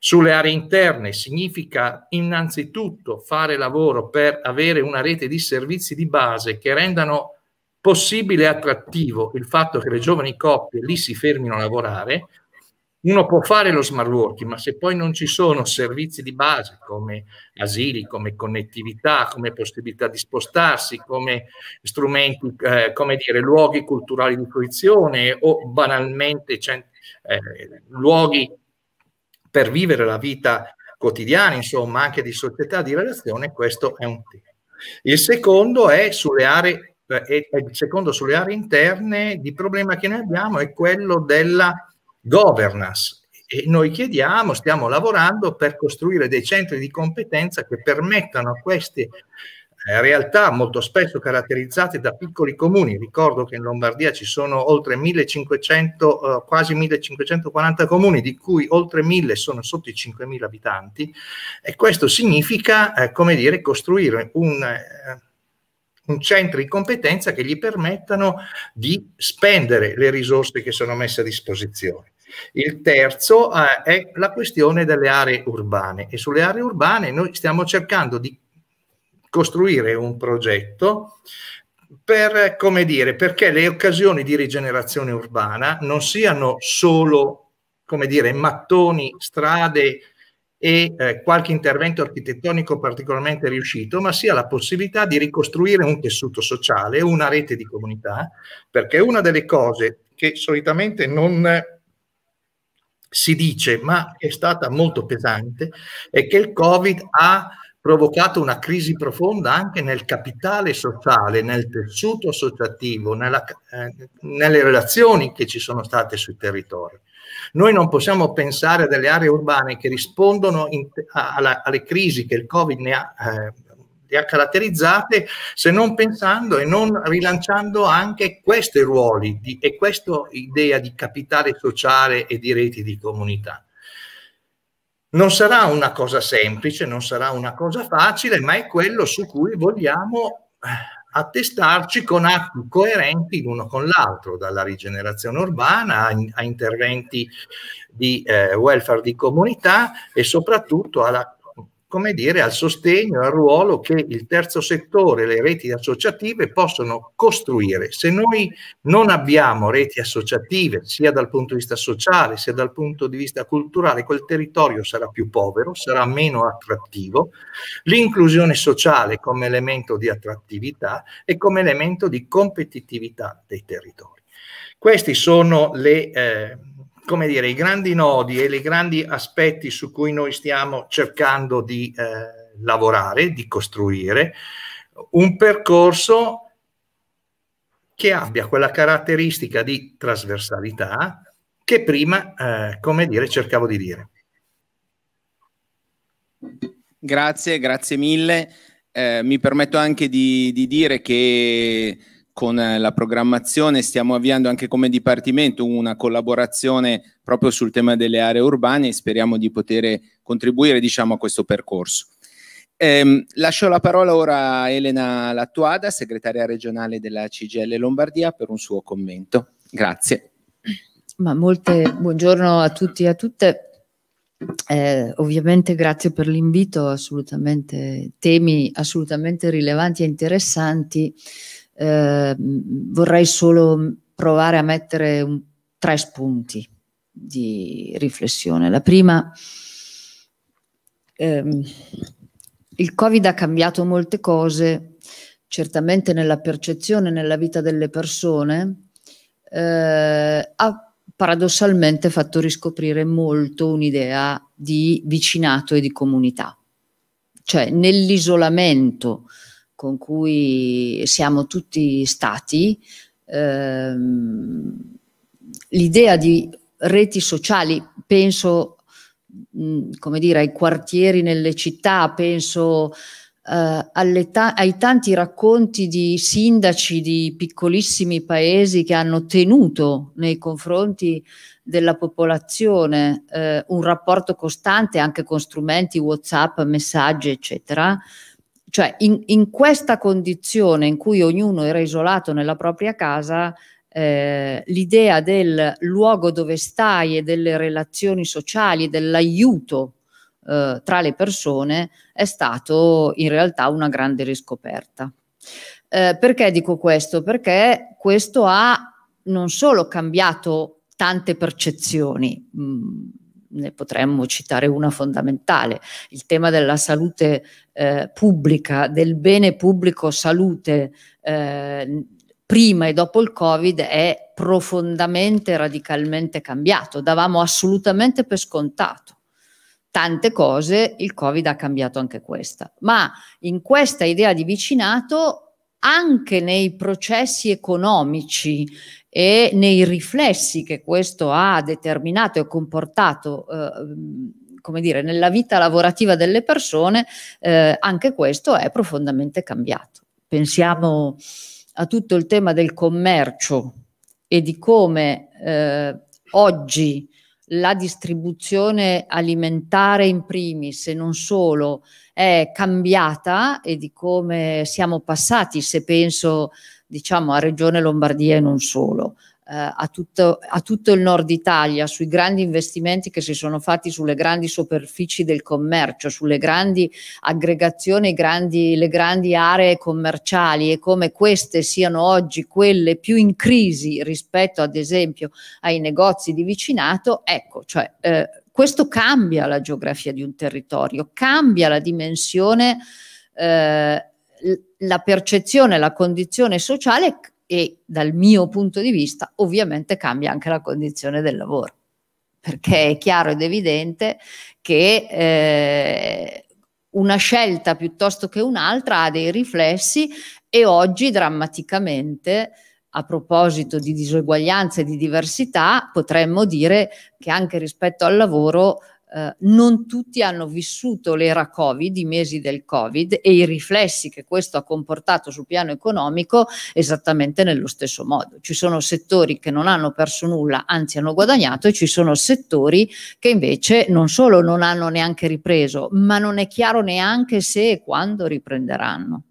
sulle aree interne significa innanzitutto fare lavoro per avere una rete di servizi di base che rendano possibile e attrattivo il fatto che le giovani coppie lì si fermino a lavorare. Uno può fare lo smart working, ma se poi non ci sono servizi di base come asili, come connettività, come possibilità di spostarsi, come strumenti, eh, come dire, luoghi culturali di fruizione o banalmente eh, luoghi per vivere la vita quotidiana, insomma, anche di società, di relazione, questo è un tema. Il secondo è sulle aree, eh, il secondo sulle aree interne, il problema che noi abbiamo è quello della governance. E noi chiediamo, stiamo lavorando per costruire dei centri di competenza che permettano a queste eh, realtà molto spesso caratterizzate da piccoli comuni. Ricordo che in Lombardia ci sono oltre 1500, eh, quasi 1540 comuni, di cui oltre 1000 sono sotto i 5000 abitanti e questo significa, eh, come dire, costruire un, eh, un centro di competenza che gli permettano di spendere le risorse che sono messe a disposizione. Il terzo eh, è la questione delle aree urbane e sulle aree urbane noi stiamo cercando di costruire un progetto per, come dire, perché le occasioni di rigenerazione urbana non siano solo, come dire, mattoni, strade e eh, qualche intervento architettonico particolarmente riuscito, ma sia la possibilità di ricostruire un tessuto sociale, una rete di comunità, perché una delle cose che solitamente non si dice, ma è stata molto pesante, è che il Covid ha provocato una crisi profonda anche nel capitale sociale, nel tessuto associativo, nella, eh, nelle relazioni che ci sono state sui territori. Noi non possiamo pensare a delle aree urbane che rispondono in, a, alla, alle crisi che il Covid ne ha, eh, le ha caratterizzate se non pensando e non rilanciando anche questi ruoli di, e questa idea di capitale sociale e di reti di comunità. Non sarà una cosa semplice, non sarà una cosa facile, ma è quello su cui vogliamo eh, attestarci con atti coerenti l'uno con l'altro, dalla rigenerazione urbana a, interventi di eh, welfare di comunità e soprattutto alla come dire, al sostegno, al ruolo che il terzo settore, le reti associative possono costruire. Se noi non abbiamo reti associative, sia dal punto di vista sociale, sia dal punto di vista culturale, quel territorio sarà più povero, sarà meno attrattivo. L'inclusione sociale come elemento di attrattività e come elemento di competitività dei territori. Queste sono le... Eh, come dire, i grandi nodi e i grandi aspetti su cui noi stiamo cercando di eh, lavorare, di costruire, un percorso che abbia quella caratteristica di trasversalità che prima, eh, come dire, cercavo di dire. Grazie, grazie mille. Eh, mi permetto anche di, di dire che con eh, la programmazione stiamo avviando anche come Dipartimento una collaborazione proprio sul tema delle aree urbane e speriamo di poter contribuire diciamo, a questo percorso. Ehm, lascio la parola ora a Elena Lattuada, segretaria regionale della CGL Lombardia, per un suo commento. Grazie. Molte, buongiorno a tutti e a tutte. Eh, ovviamente grazie per l'invito, assolutamente temi assolutamente rilevanti e interessanti eh, vorrei solo provare a mettere un, tre spunti di riflessione. La prima, ehm, il Covid ha cambiato molte cose, certamente nella percezione, nella vita delle persone, eh, ha paradossalmente fatto riscoprire molto un'idea di vicinato e di comunità. Cioè nell'isolamento con cui siamo tutti stati, ehm, l'idea di reti sociali, penso mm, come dire, ai quartieri nelle città, penso eh, ta ai tanti racconti di sindaci di piccolissimi paesi che hanno tenuto nei confronti della popolazione eh, un rapporto costante anche con strumenti WhatsApp, messaggi, eccetera, cioè in, in, questa condizione in cui ognuno era isolato nella propria casa, eh, l'idea del luogo dove stai e delle relazioni sociali, e dell'aiuto eh, tra le persone è stato in realtà una grande riscoperta. Eh, perché dico questo? Perché questo ha non solo cambiato tante percezioni, mh, mm, ne potremmo citare una fondamentale, il tema della salute eh, pubblica, del bene pubblico salute eh, prima e dopo il Covid è profondamente, radicalmente cambiato, davamo assolutamente per scontato. Tante cose il Covid ha cambiato anche questa, ma in questa idea di vicinato anche nei processi economici e nei riflessi che questo ha determinato e comportato eh, come dire, nella vita lavorativa delle persone, eh, anche questo è profondamente cambiato. Pensiamo a tutto il tema del commercio e di come eh, oggi la distribuzione alimentare in primis se non solo è cambiata e di come siamo passati, se penso diciamo a Regione Lombardia e non solo, eh, a, tutto, a, tutto, il nord Italia, sui grandi investimenti che si sono fatti sulle grandi superfici del commercio, sulle grandi aggregazioni, grandi, le grandi aree commerciali e come queste siano oggi quelle più in crisi rispetto ad esempio ai negozi di vicinato, ecco, cioè eh, questo cambia la geografia di un territorio, cambia la dimensione eh, la percezione, la condizione sociale e dal mio punto di vista ovviamente cambia anche la condizione del lavoro, perché è chiaro ed evidente che eh, una scelta piuttosto che un'altra ha dei riflessi e oggi drammaticamente a proposito di diseguaglianze e di diversità, potremmo dire che anche rispetto al lavoro eh, non tutti hanno vissuto l'era Covid, i mesi del Covid e i riflessi che questo ha comportato sul piano economico esattamente nello stesso modo. Ci sono settori che non hanno perso nulla, anzi hanno guadagnato e ci sono settori che invece non solo non hanno neanche ripreso, ma non è chiaro neanche se e quando riprenderanno.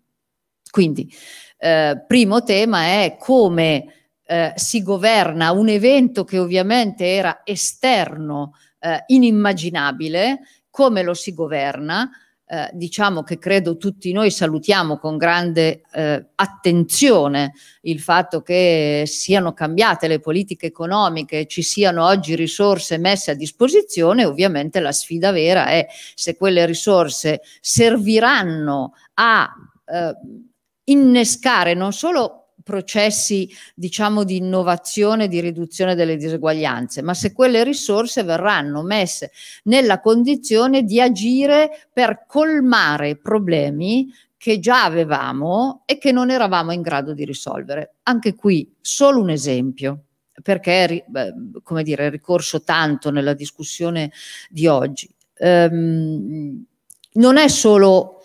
Quindi, eh, primo tema è come eh, si governa un evento che ovviamente era esterno eh, inimmaginabile, come lo si governa, eh, diciamo che credo tutti noi salutiamo con grande eh, attenzione il fatto che siano cambiate le politiche economiche, ci siano oggi risorse messe a disposizione, ovviamente la sfida vera è se quelle risorse serviranno a eh, innescare non solo processi diciamo di innovazione, di riduzione delle diseguaglianze, ma se quelle risorse verranno messe nella condizione di agire per colmare problemi che già avevamo e che non eravamo in grado di risolvere. Anche qui solo un esempio perché è, come dire, è ricorso tanto nella discussione di oggi. Ehm, non è solo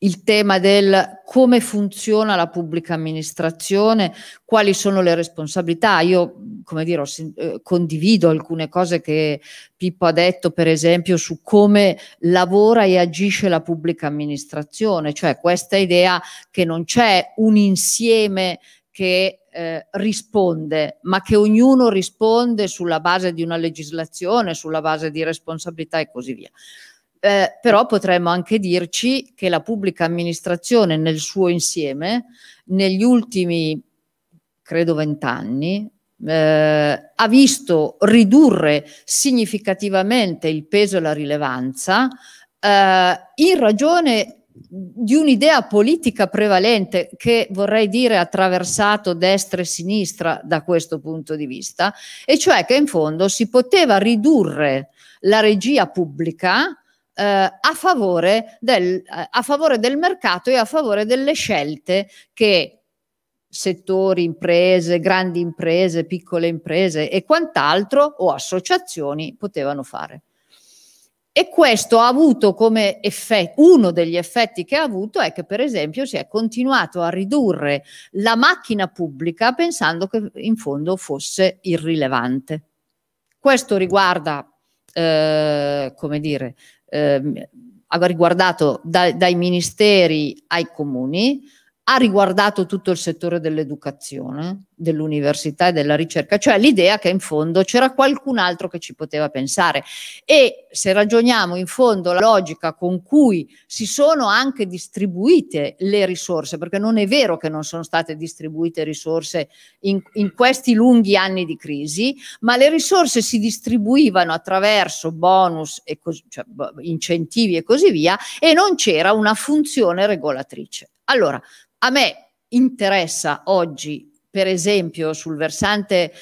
il tema del come funziona la pubblica amministrazione, quali sono le responsabilità. Io, come dire, eh, condivido alcune cose che Pippo ha detto, per esempio, su come lavora e agisce la pubblica amministrazione, cioè questa idea che non c'è un insieme che eh, risponde, ma che ognuno risponde sulla base di una legislazione, sulla base di responsabilità e così via eh, però potremmo anche dirci che la pubblica amministrazione nel suo insieme, negli ultimi, credo, vent'anni, eh, ha visto ridurre significativamente il peso e la rilevanza eh, in ragione di un'idea politica prevalente che vorrei dire ha attraversato destra e sinistra da questo punto di vista, e cioè che in fondo si poteva ridurre la regia pubblica eh, a, favore del, eh, a favore del mercato e a favore delle scelte che settori, imprese, grandi imprese, piccole imprese e quant'altro o associazioni potevano fare. E questo ha avuto come effetto, uno degli effetti che ha avuto è che per esempio si è continuato a ridurre la macchina pubblica pensando che in fondo fosse irrilevante. Questo riguarda, eh, come dire, eh, riguardato da, dai ministeri ai comuni, ha riguardato tutto il settore dell'educazione, dell'università e della ricerca, cioè l'idea che in fondo c'era qualcun altro che ci poteva pensare. E se ragioniamo in fondo la logica con cui si sono anche distribuite le risorse, perché non è vero che non sono state distribuite risorse in, in questi lunghi anni di crisi, ma le risorse si distribuivano attraverso bonus e cos- cioè, incentivi e così via, e non c'era una funzione regolatrice. Allora, a me interessa oggi, per esempio, sul versante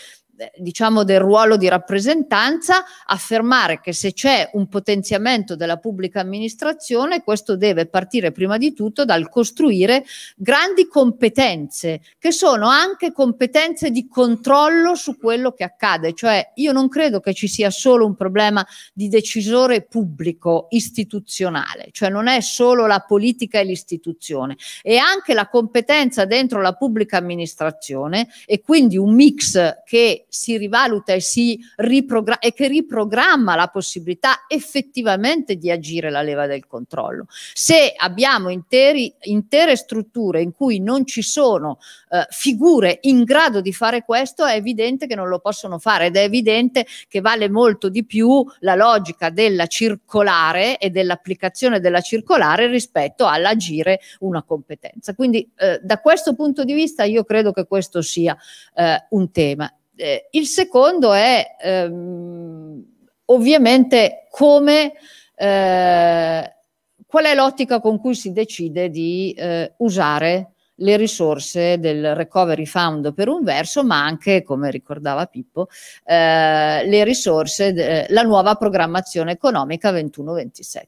diciamo del ruolo di rappresentanza, affermare che se c'è un potenziamento della pubblica amministrazione, questo deve partire prima di tutto dal costruire grandi competenze, che sono anche competenze di controllo su quello che accade, cioè io non credo che ci sia solo un problema di decisore pubblico istituzionale, cioè non è solo la politica e l'istituzione, è anche la competenza dentro la pubblica amministrazione e quindi un mix che si rivaluta e, si riprogramma, e che riprogramma la possibilità effettivamente di agire la leva del controllo. Se abbiamo interi, intere strutture in cui non ci sono eh, figure in grado di fare questo, è evidente che non lo possono fare ed è evidente che vale molto di più la logica della circolare e dell'applicazione della circolare rispetto all'agire una competenza. Quindi eh, da questo punto di vista io credo che questo sia eh, un tema. Eh, il secondo è ehm, ovviamente come, eh, qual è l'ottica con cui si decide di eh, usare le risorse del Recovery Fund per un verso, ma anche, come ricordava Pippo, eh, le risorse, della nuova programmazione economica 21-27.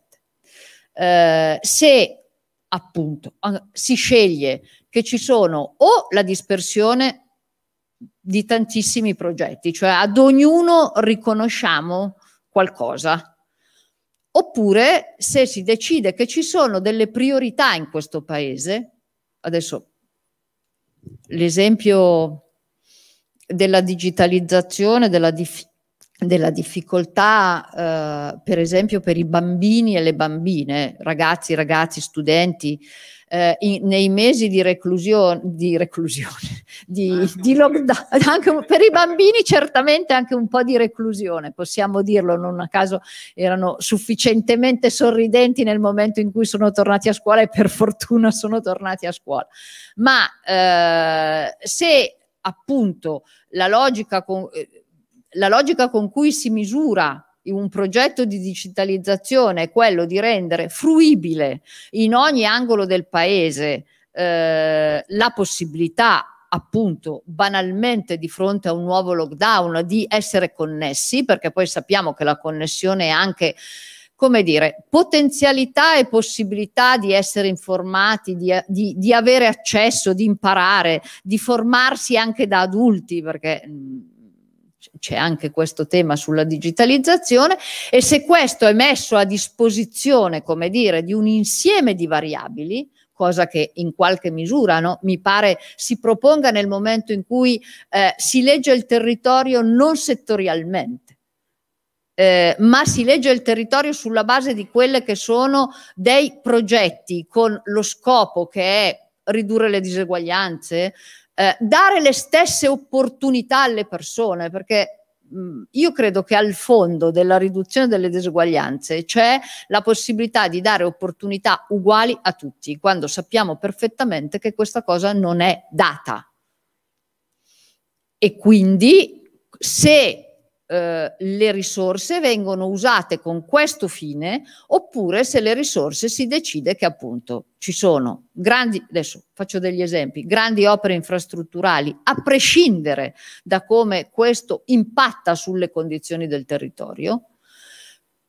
Eh, se appunto si sceglie che ci sono o la dispersione di tantissimi progetti, cioè ad ognuno riconosciamo qualcosa. Oppure se si decide che ci sono delle priorità in questo paese, adesso l'esempio della digitalizzazione, della, dif della difficoltà eh, per esempio per i bambini e le bambine, ragazzi, ragazzi, studenti, eh, in, nei mesi di reclusione, di, reclusione, <laughs> di, ah, di lockdown, <laughs> per i bambini certamente anche un po' di reclusione, possiamo dirlo, non a caso erano sufficientemente sorridenti nel momento in cui sono tornati a scuola e per <laughs> fortuna sono tornati a scuola. Ma eh, se appunto la logica con, eh, la logica con cui si misura un progetto di digitalizzazione è quello di rendere fruibile in ogni angolo del paese eh, la possibilità appunto banalmente di fronte a un nuovo lockdown di essere connessi perché poi sappiamo che la connessione è anche come dire, potenzialità e possibilità di essere informati, di, di, di avere accesso, di imparare, di formarsi anche da adulti, perché mh, mm, c'è anche questo tema sulla digitalizzazione e se questo è messo a disposizione, come dire, di un insieme di variabili, cosa che in qualche misura no, mi pare si proponga nel momento in cui eh, si legge il territorio non settorialmente. Eh, ma si legge il territorio sulla base di quelle che sono dei progetti con lo scopo che è ridurre le diseguaglianze, eh, dare le stesse opportunità alle persone, perché mh, mm, io credo che al fondo della riduzione delle diseguaglianze c'è la possibilità di dare opportunità uguali a tutti, quando sappiamo perfettamente che questa cosa non è data. E quindi se eh, le risorse vengono usate con questo fine oppure se le risorse si decide che appunto ci sono grandi, adesso faccio degli esempi, grandi opere infrastrutturali, a prescindere da come questo impatta sulle condizioni del territorio,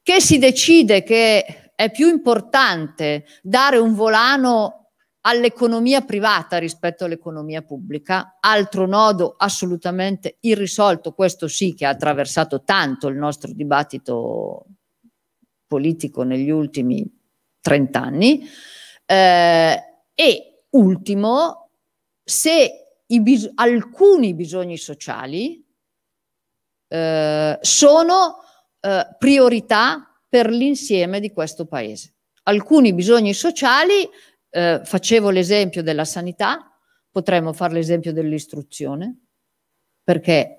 che si decide che è più importante dare un volano all'economia privata rispetto all'economia pubblica, altro nodo assolutamente irrisolto, questo sì che ha attraversato tanto il nostro dibattito politico negli ultimi 30 anni. Eh, e ultimo, se bis alcuni bisogni sociali eh, sono eh, priorità per l'insieme di questo paese. Alcuni bisogni sociali eh, facevo l'esempio della sanità, potremmo fare l'esempio dell'istruzione, perché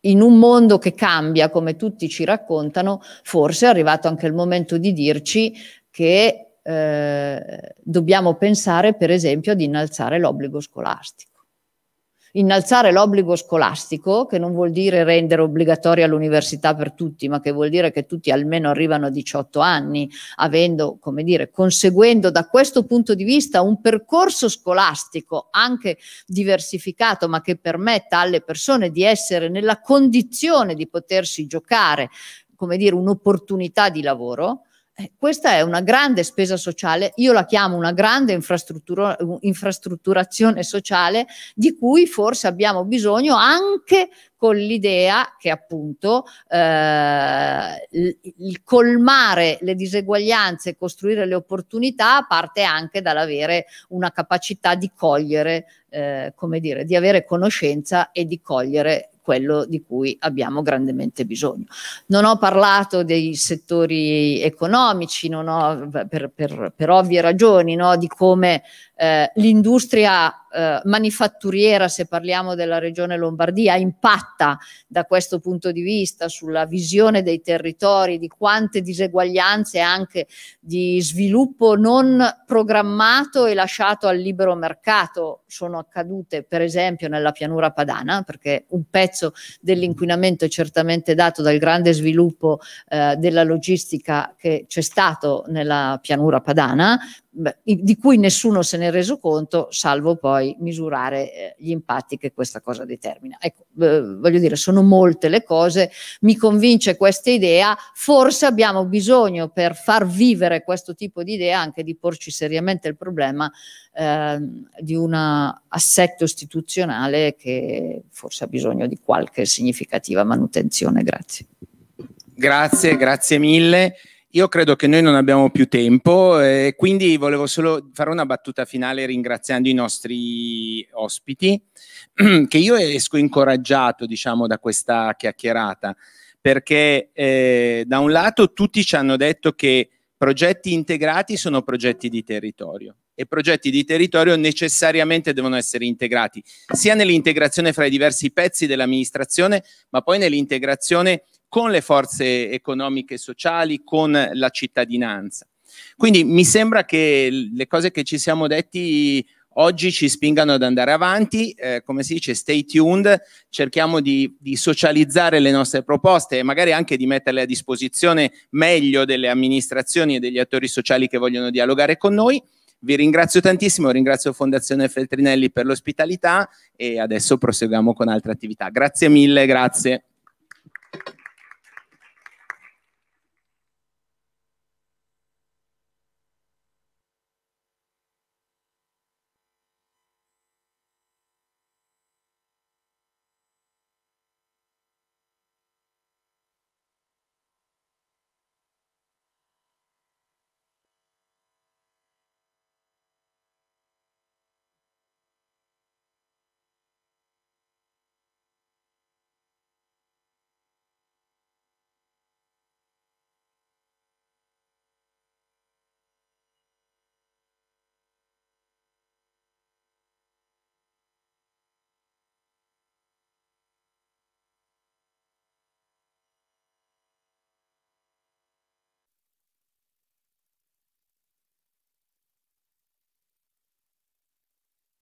in un mondo che cambia, come tutti ci raccontano, forse è arrivato anche il momento di dirci che eh, dobbiamo pensare, per esempio, ad innalzare l'obbligo scolastico innalzare l'obbligo scolastico, che non vuol dire rendere obbligatoria l'università per tutti, ma che vuol dire che tutti almeno arrivano a 18 anni, avendo, come dire, conseguendo da questo punto di vista un percorso scolastico anche diversificato, ma che permetta alle persone di essere nella condizione di potersi giocare, come dire, un'opportunità di lavoro eh, questa è una grande spesa sociale, io la chiamo una grande infrastruttura, infrastrutturazione sociale di cui forse abbiamo bisogno anche con l'idea che appunto eh, il colmare le diseguaglianze e costruire le opportunità parte anche dall'avere una capacità di cogliere, eh, come dire, di avere conoscenza e di cogliere quello di cui abbiamo grandemente bisogno. Non ho parlato dei settori economici, ho, per, per, per, ovvie ragioni, no, di come eh, l'industria eh, manifatturiera, se parliamo della regione Lombardia, impatta da questo punto di vista sulla visione dei territori, di quante diseguaglianze anche di sviluppo non programmato e lasciato al libero mercato sono accadute, per esempio, nella pianura padana, perché un pezzo dell'inquinamento è certamente dato dal grande sviluppo eh, della logistica che c'è stato nella pianura padana, di cui nessuno se n'è reso conto, salvo poi misurare eh, gli impatti che questa cosa determina. Ecco, voglio dire, sono molte le cose, mi convince questa idea, forse abbiamo bisogno per far vivere questo tipo di idea anche di porci seriamente il problema eh, di un assetto istituzionale che forse ha bisogno di qualche significativa manutenzione. Grazie. Grazie, grazie mille. Io credo che noi non abbiamo più tempo, eh, quindi volevo solo fare una battuta finale ringraziando i nostri ospiti, <clears throat> che io esco incoraggiato diciamo, da questa chiacchierata, perché eh, da un lato tutti ci hanno detto che progetti integrati sono progetti di territorio e progetti di territorio necessariamente devono essere integrati, sia nell'integrazione fra i diversi pezzi dell'amministrazione, ma poi nell'integrazione con le forze economiche e sociali, con la cittadinanza. Quindi mi sembra che le cose che ci siamo detti oggi ci spingano ad andare avanti, eh, come si dice, stay tuned, cerchiamo di, di, socializzare le nostre proposte e magari anche di metterle a disposizione meglio delle amministrazioni e degli attori sociali che vogliono dialogare con noi. Vi ringrazio tantissimo, ringrazio Fondazione Feltrinelli per l'ospitalità e adesso proseguiamo con altre attività. Grazie mille, grazie.